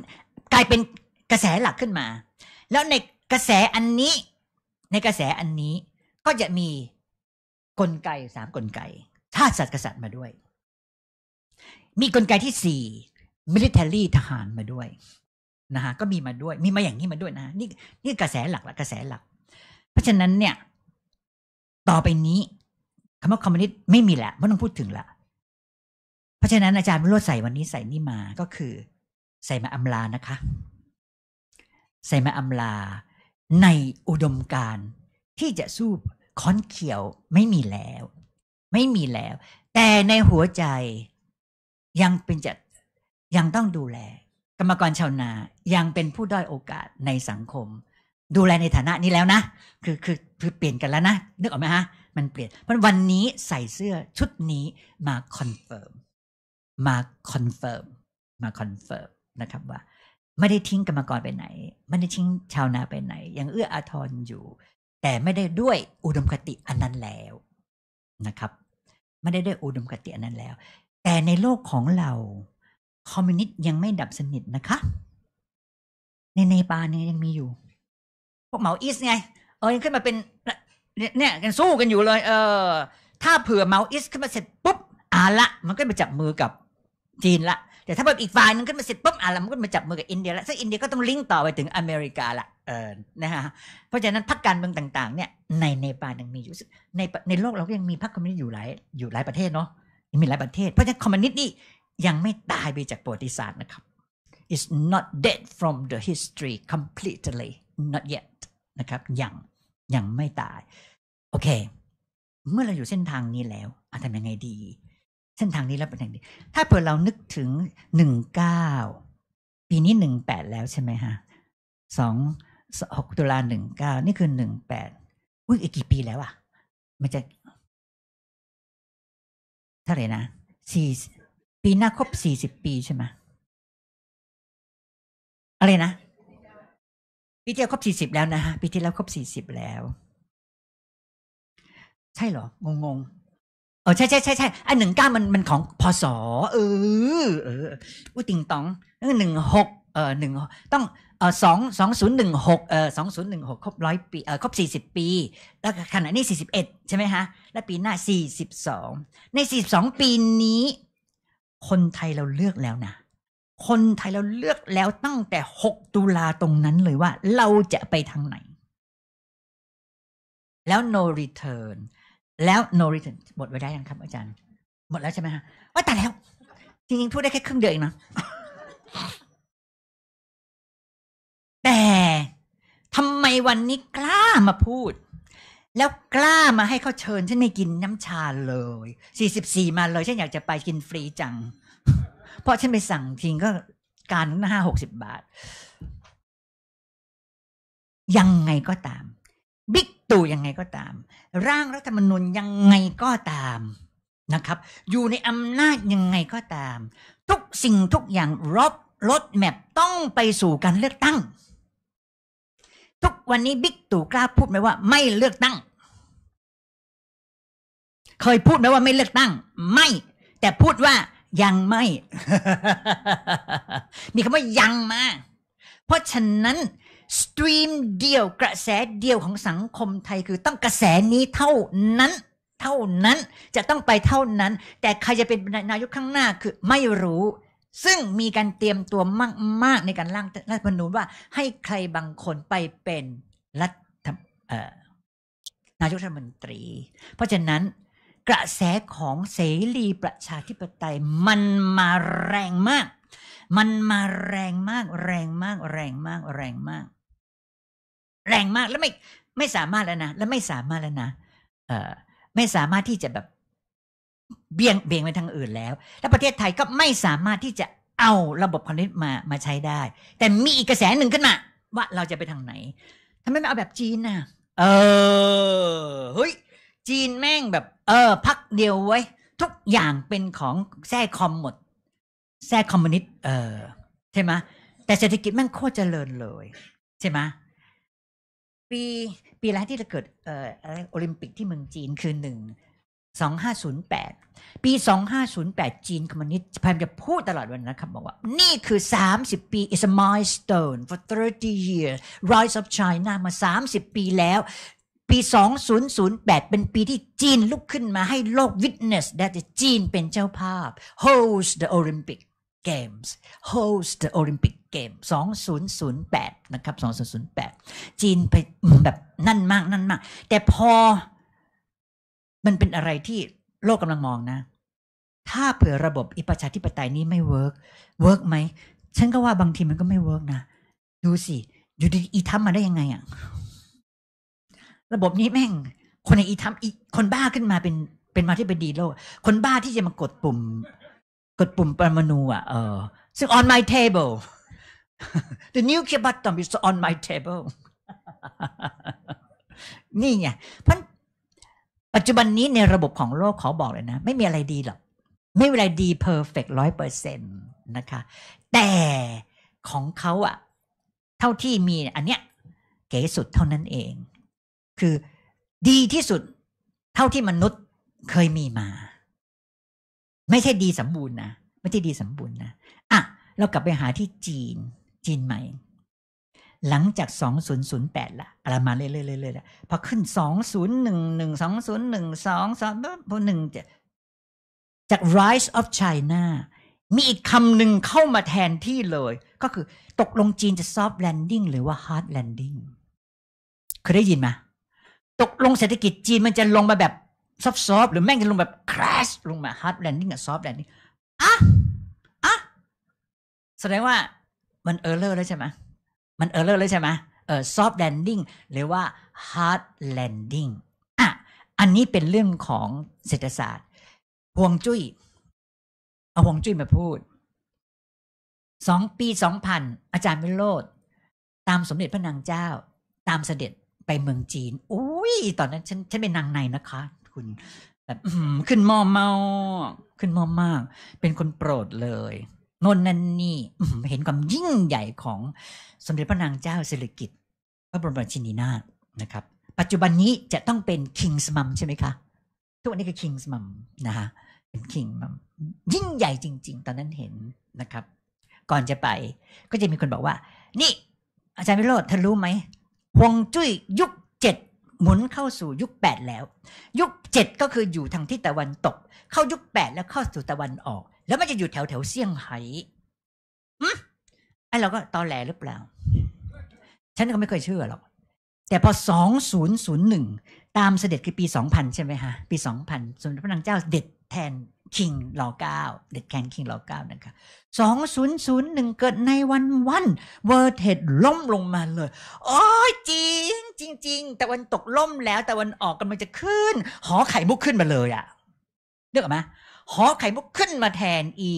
กลายเป็นกระแสหลักขึ้นมา แล้วในกระแสอันนี้ในกระแสอันนี้ก็จะมีกลไกสามกลไกชาติสัตว์กษัตริย์มาด้วยมีกลไกที่สี่ military ทหารมาด้วยนะฮะก็มีมาด้วยมีมาอย่างนี้มาด้วยนะ นี่นี่กระแสหลักละกระแสหลัก เพราะฉะนั้นเนี่ย ต่อไปนี้คำว่าคอมมิวนิสต์ไม่มีและไม่ต้องพูดถึงละเพราะฉะนั้นอาจารย์ไิโรจนใส่วันนี้ใส่นี่มาก็คือ ใส่มาอำลานะคะ ใส่มาอำลาในอุดมการที่จะสู้ค้อนเขียวไม่มีแล้ว ไม่มีแล้ว แต่ในหัวใจยังเป็นจะยังต้องดูแล กรรมกรชาวนา ยังเป็นผู้ด้อยโอกาสในสังคม ดูแลในฐานะนี้แล้วนะคือคือคือเปลี่ยนกันแล้วนะนึกออกไหมฮะ มันเปลี่ยนเพราะวันนี้ใส่เสื้อชุดนี้มาคอนเฟิร์มมาคอนเฟิร์มมาคอนเฟิร์มนะครับว่า ไม่ได้ทิ้งกรรมกรไปไหนไม่ได้ทิ้งชาวนาไปไหน ยังเอื้ออาทรอยู่ แต่ไม่ได้ด้วย อุดมคติอันนั้นแล้วนะครับไม่ได้ด้วยอุดมคติอันนั้นแล้วแต่ในโลกของเราคอมมิวนิสต์ยังไม่ดับสนิทนะคะ ในเนปาลเนี่ยยังมีอยู่พวกเหมาอีสไงเออยังขึ้นมาเป็นเนี่ยกันสู้กันอยู่เลย เออ ถ้าเผื่อเหมาอีสขึ้นมาเสร็จปุ๊บอาละ มันก็ไปจับมือกับจีนละ แต่ถ้าแบบอีกฝ่ายนึงขึ้นมาเสร็จปุ๊บอาละ มันก็มาจับมือกับอินเดียละซึ่งอินเดียก็ต้องลิงก์ต่อไปถึงอเมริกาละเออนะฮะเพราะฉะนั้นพรรคการเมืองต่าง ๆ เนี่ยในเนปาลยังมีอยู่ในในโลกเราก็ยังมีพรรคคอมมิวนิสต์อยู่หลายอยู่หลายประเทศเนาะมีหลายประเทศ เพราะฉะนั้นคอมมิวนิสต์นี่ยังไม่ตายไปจากประวัติศาสตร์นะครับ is not dead from the history completely not yet นะครับ ยัง ยังไม่ตาย โอเค เมื่อเราอยู่เส้นทางนี้แล้วอาทำยังไงดี เส้นทางนี้แล้วเป็นยังไงถ้าเผื่อเรานึกถึงหนึ่งเก้าปีนี้หนึ่งแปดแล้วใช่ไหมฮะสองหกตุลาหนึ่งเก้านี่คือหนึ่งแปดอุ้ยอีกกี่ปีแล้วอะมันจะเท่าไหร่นะสี่ปีหน้าครบสี่สิบปีใช่ไหมอะไรนะ ปีที่แล้วครบสี่สิบแล้วนะฮะ ปีที่แล้วครบสี่สิบแล้ว ใช่หรอ งงงเออใช่ใช่ใช่ใช่ไอหนึ่งเก้ามันมันของพศเออเออุ้ติงตองหนึ่งหกเออหนึ่งต้องสองสองศูนย์หนึ่งหกเออสองศูนย์หนึ่งหกครบร้อยปีเออครบสี่สิบปี แล้วขณะนี้สี่สิบเอ็ดใช่ไหมฮะ และปีหน้าสี่สิบสองในสี่สองปีนี้ คนไทยเราเลือกแล้วนะคนไทยเราเลือกแล้วตั้งแต่หกตุลาตรงนั้นเลยว่า เราจะไปทางไหน แล้ว no return แล้ว no return หมดไว้ได้ยังครับอาจารย์ หมดแล้วใช่ไหมฮะว่าแต่แล้ว จริงๆพูดได้แค่ครึ่งเดียวเองนะวันนี้กล้ามาพูด แล้วกล้ามาให้เขาเชิญฉันไม่กินน้ำชาเลย 44มาเลยฉันอยากจะไปกินฟรีจัง เพราะฉันไปสั่งทิงก็การห้าหกสิบบาท ยังไงก็ตาม บิ๊กตู่ยังไงก็ตาม ร่างรัฐธรรมนูญยังไงก็ตามนะครับ อยู่ในอำนาจยังไงก็ตาม ทุกสิ่งทุกอย่างรอบรถแมพต้องไปสู่การเลือกตั้งทุกวันนี้บิ๊กตู่กล้าพูดไหมว่า ไม่เลือกตั้งเคยพูดไหมว่าไม่เลือกตั้ง ไม่ แต่พูดว่ายังไม่มีคำว่ายังมาเพราะฉะนั้นสตรีมเดียวกระแสเดียวของสังคมไทยคือต้องกระแสนี้เท่านั้น เท่านั้นจะต้องไปเท่านั้น แต่ใครจะเป็นนายกข้างหน้าคือไม่รู้ซึ่งมีการเตรียมตัวมาก ๆ ในการร่างรัฐธรรมนูญว่า ให้ใครบางคนไปเป็นรัฐนายกรัฐมนตรี เพราะฉะนั้น กระแสของเสรีประชาธิปไตยมันมาแรงมาก มันมาแรงมาก แรงมาก แรงมาก แรงมาก แรงมากแล้วไม่ไม่สามารถแล้วนะแล้วไม่สามารถแล้วนะเออไม่สามารถที่จะแบบเบี่ยงเบี่ยงไปทางอื่นแล้ว และประเทศไทยก็ไม่สามารถที่จะเอาระบบคอมเิวนต์มามาใช้ได้ แต่มีอีกกระแสหนึ่งขึ้นมา ว่าเราจะไปทางไหนทำไมไม่เอาแบบจีนน่ะ เออเฮ้ยจีนแม่งแบบ เออพักเดียวไว้ ทุกอย่างเป็นของแท้คอมหมดแท้คอมมิวนิสต์เออใช่ไหมแต่เศรษฐกิจแม่งโคตรเจริญเลย ใช่ไหมปีปีแรกที่จะเกิดเอ่อโอลิมปิกที่เมืองจีนคือหนึ่ง2508 ปี 2508 จีนคอมมิวนิสต์พยายามจะพูดตลอดวันนะครับบอกว่า นี่คือ 30 ปี is a milestone for 30 years rise of China มา 30 ปีแล้ว ปี 2008 เป็นปีที่จีนลุกขึ้นมาให้โลก witness that จีนเป็นเจ้าภาพ host the Olympic Games host the Olympic Games 2008 นะครับ 2008 จีนไปแบบนั่นมากนั่นมาก แต่พอมันเป็นอะไรที่โลกกำลังมองนะ ถ้าเผื่อระบบอิประชาธิปไตยนี้ไม่เวิร์ก เวิร์กไหม ฉันก็ว่าบางทีมันก็ไม่เวิร์กนะ ดูสิ อยู่ดีอีทำมาได้ยังไงอะระบบนี้แม่ง คนในอีทำอีคนบ้าขึ้นมาเป็นเป็นมาที่เป็นดีโลก คนบ้าที่จะมากดปุ่ม กดปุ่มปรมาณูอะเออซึ่ง on my table the nuclear button is on my table นี่ไงเพราะปัจจุบันนี้ในระบบของโลกขอบอกเลยนะ ไม่มีอะไรดีหรอกไม่มีอะไรดีเพอร์เฟกต์ร้อยเปอร์เซ็นต์นะคะ แต่ของเขาอะเท่าที่มีอันเนี้ย เก๋สุดเท่านั้นเอง คือดีที่สุดเท่าที่มนุษย์เคยมีมา ไม่ใช่ดีสมบูรณ์นะ ไม่ใช่ดีสมบูรณ์นะ อ่ะ เรากลับไปหาที่จีนจีนใหม่หลังจาก 2008 ละอะไรมาเรื่อยๆเลยๆพอขึ้น2011 2012 2 0อหนึ่งจาก rise of China มีอีกคำหนึ่งเข้ามาแทนที่เลย ก็คือตกลงจีนจะ soft landing หรือว่า hard landing เคยได้ยินไหมตกลงเศรษฐกิจจีนมันจะลงมาแบบซอฟๆหรือแม่งจะลงแบบ crash ลงมา hard landing กับ soft landing อ่ะ อ่ะแสดงว่ามันเออร์เลอร์แล้วใช่ไหมมันเออร์เลอร์เลยใช่ไหมเออซอฟต์แลนดิ้งหรือว่าฮาร์ดแลนดิ้งอ่ะ อันนี้เป็นเรื่องของเศรษฐศาสตร์ห่วงจุย้ย เอาห่วงจุ้ยมาพูด สองปีสองพันอาจารย์วิโรธตามสมเด็จพระนางเจ้า ตามเสด็จไปเมืองจีน อุ้ยตอนนั้นฉันฉันเป็นนางในนะคะ คุณแบบขึ้นมอเมาขึ้นมอมาก เป็นคนโปรดเลยน่นนั่นนี่เห็นความยิ่งใหญ่ของสมเด็จพระนางเจ้าสิริกิติ์พระบรมราชินีนาถนะครับ ปัจจุบันนี้จะต้องเป็นคิงส์มัมใช่ไหมคะทุกวันนี้คือคิงส์มัมนะคะเป็นคิงมัมยิ่งใหญ่จริง ๆ ตอนนั้นเห็นนะครับ ก่อนจะไปก็จะมีคนบอกว่า นี่อาจารย์วิโรธเธอรู้ไหมฮวงจุ้ยยุคเจ็ดหมุนเข้าสู่ยุคแปดแล้ว ยุคเจ็ดก็คืออยู่ทางทิศตะวันตก เข้ายุคแปดแล้วเข้าสู่ตะวันออกแล้วมันจะอยู่แถวแถวเซี่ยงไฮ้ไอเราก็ตอนแหลหรือเปล่า ฉันก็ไม่เคยเชื่อหรอก แต่พอ 2001 ตามเสด็จคือปี 2000 ใช่ไหมฮะ ปี 2000 สมเด็จพระนางเจ้า เด็ดแทนคิงลอเก้า เด็ดแทนคิงลอเก้านะคะสองศูนย์ศูนย์หนึ่งเกิดในวันวัน เวอร์เทดล่มลงมาเลย โอ้ยจริง จริงจริง แต่วันตกล่มแล้ว แต่วันออกกันมันจะขึ้น หอไข่มุกขึ้นมาเลยอะเรืองอไกมหอไข่มุกขึ้นมาแทนอี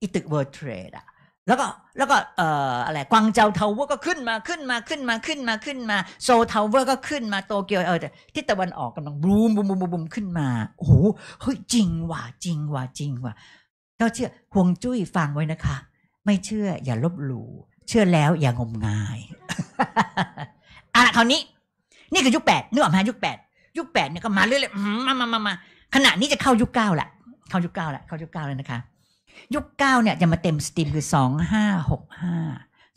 อีตึกเวิร์ดเทรดอะแล้วก็แล้วก็เอ่ออะไรกวางเจาทาวเวอร์ก็ขึ้นมาขึ้นมาขึ้นมาขึ้นมาขึ้นมาโซทาวเวอร์ก็ขึ้นมาโตเกียวเออที่ตะวันออกกำลังบูมบูมบูมบูมขึ้นมาโอ้โหเฮ้ยจริงว่ะจริงว่ะจริงว่ะเราเชื่อหวงจุ้ยฟังไว้นะคะ ไม่เชื่ออย่าลบหลู่เชื่อแล้วอย่างมงาย อ่ะคราวนี้ นี่คือยุคแปดนึกออกไหมยุคแปดยุคแปดเนี่ยก็มาเรื่อยๆมามามามาขณะนี้จะเข้ายุคเก้าแหละข้ายุคเก้าและเข้ายุคเก้าแล้วนะคะ ยุคเก้าเนี่ยจะมาเต็มสตรีมคือสองห้าหกห้า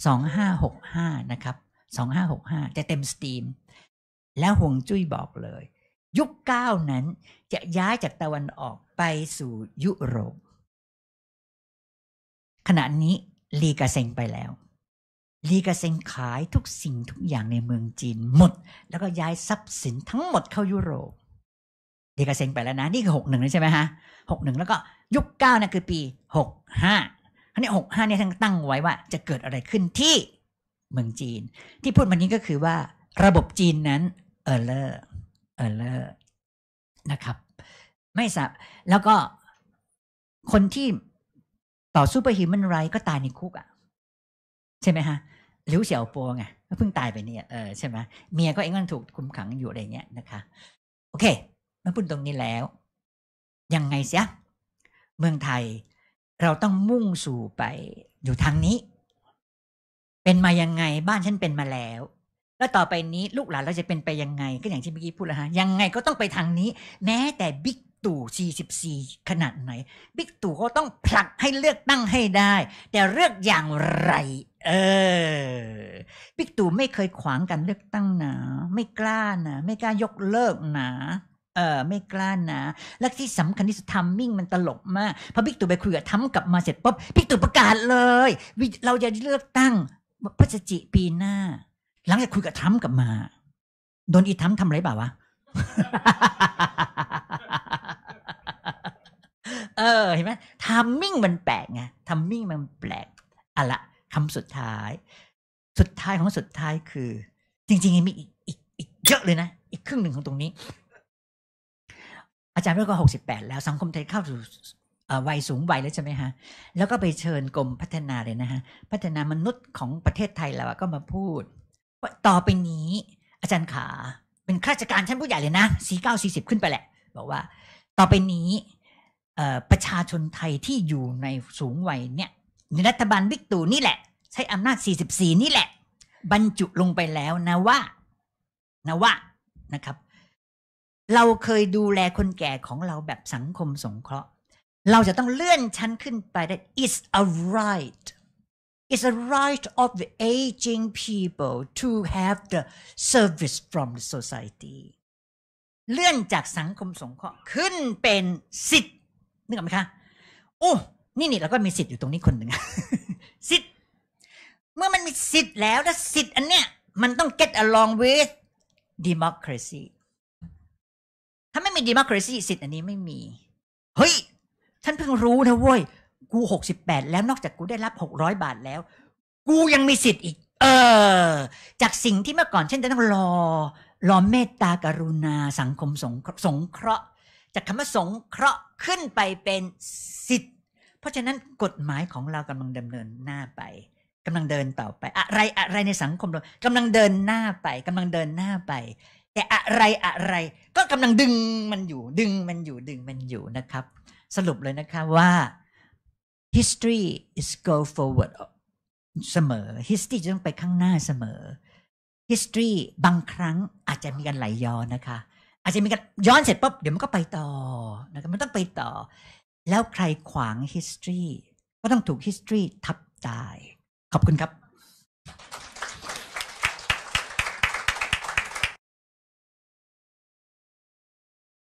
สองห้าหกห้านะครับสองห้าหกห้าจะเต็มสตรีม แล้วห่วงจุ้ยบอกเลย ยุคเก้านั้นจะย้ายจากตะวันออกไปสู่ยุโรป ขณะนี้ลีกาเซงไปแล้วลีกาเซงขายทุกสิ่งทุกอย่างในเมืองจีนหมด แล้วก็ย้ายทรัพย์สินทั้งหมดเข้ายุโรปเอกเซงไปแล้วนะ นี่คือหกหนึ่งใช่ไหมฮะหกหนึ่งแล้วก็ยุคเก้านะคือปีหกห้าครั้นี้หกห้าเนี่ยท่านตั้งไว้ว่า จะเกิดอะไรขึ้นที่เมืองจีน ที่พูดมานี้ก็คือว่า ระบบจีนนั้น เออเลอร์เออเลอร์นะครับ ไม่สับแล้วก็คนที่ต่อสู้เพื่อร์ฮ a ม r i ไร ก็ตายในคุกอ่ะ ใช่ไหมฮะ หลิวเสี่ยวปัวไงเพิ่งตายไปเนี่ยเออใช่ไหมเมียก็เองก็ถูกคุมขังอยู่อะไรเงี้ยนะคะ โอเคมาพูดตรงนี้แล้ว ยังไงเสียเมืองไทยเราต้องมุ่งสู่ไปอยู่ทางนี้ เป็นมายังไงบ้านฉันเป็นมาแล้ว แล้วต่อไปนี้ลูกหลานเราจะเป็นไปยังไง ก็อย่างที่เมื่อกี้พูดแล้วฮะยังไงก็ต้องไปทางนี้แม้แต่บิ๊กตู่ 44 ขนาดไหนบิ๊กตู่ก็ต้องผลักให้เลือกตั้งให้ได้ แต่เลือกอย่างไร เออ บิ๊กตู่ไม่เคยขวางการเลือกตั้งนะไม่กล้านะไม่กล้ายกเลิกนะเออ ไม่กล้านะและที่สำคัญที่สุดทัมมิ่งมันตลกมากพอบิ๊กตู่ไปคุยกับทัมกลับมาเสร็จปุ๊บบิ๊กตู่ประกาศเลยเราจะเลือกตั้งพฤศจิปีหน้าหลังจากคุยกับทัมกลับมาโดนอีทัมทำไรเปล่าวะเออ เห็นไหมทัมมิ่งมันแปลกไงทัมมิ่งมันแปลกอะละคำสุดท้าย สุดท้ายของสุดท้ายคือ จริงๆมีอีกอีกเยอะเลยนะ อีกครึ่งหนึ่งของตรงนี้อาจารย์เริ่มก็หกสิบแปดแล้วสังคมไทยเข้าสู่วัยสูงวัยแล้วใช่ไหมฮะ แล้วก็ไปเชิญกรมพัฒนาเลยนะฮะ พัฒนามนุษย์ของประเทศไทยแล้วก็มาพูด ต่อไปนี้อาจารย์ขา เป็นข้าราชการชั้นผู้ใหญ่เลยนะสี่เก้าสี่สิบขึ้นไปแหละ บอกว่า ต่อไปนี้ ประชาชนไทยที่อยู่ในสูงวัยเนี่ย ในรัฐบาลวิกตูนี่แหละ ใช้อำนาจ44นี่แหละบรรจุลงไปแล้วนะว่านะว่านะครับเราเคยดูแลคนแก่ของเราแบบสังคมสงเคราะห์ เราจะต้องเลื่อนชั้นขึ้นไปได้ it's a right it's a right of the aging people to have the service from the society เลื่อนจากสังคมสงเคราะห์ขึ้นเป็นสิทธิ์นึกออกไหมคะ โอ้ นี่นี่เราก็มีสิทธิ์อยู่ตรงนี้คนหนึ่งสิทธิ์ เมื่อมันมีสิทธิ์แล้วแล้วสิทธิ์ อันเนี้ยมันต้อง get along with democracy ถ้าไม่มี democracy สิทธิ์อันนี้ไม่มี เฮ้ย ฉันเพิ่งรู้นะเว้ย กูหกสิบแปดแล้ว นอกจากกูได้รับหกร้อยบาทแล้ว กูยังมีสิทธิ์อีก เออ จากสิ่งที่เมื่อก่อนฉันจะต้องรอ รอเมตตากรุณาสังคมสงสงเคราะห์ จากคำว่าสงเคราะห์ขึ้นไปเป็นสิทธิ์ เพราะฉะนั้นกฎหมายของเรากำลังดำเนินหน้าไป กำลังเดินต่อไป อะไรอะไรในสังคมเรากำลังเดินหน้าไปกำลังเดินหน้าไปแต่อะไรอะไรก็กำลังดึงมันอยู่ดึงมันอยู่ดึงมันอยู่นะครับ สรุปเลยนะคะว่า history is go forward เสมอ history จะต้องไปข้างหน้าเสมอ history บางครั้งอาจจะมีการไหลย้อนนะคะ อาจจะมีการย้อนเสร็จปุ๊บ เดี๋ยวมันก็ไปต่อนะครับมันต้องไปต่อ แล้วใครขวาง history ก็ต้องถูก history ทับตาย ขอบคุณครับ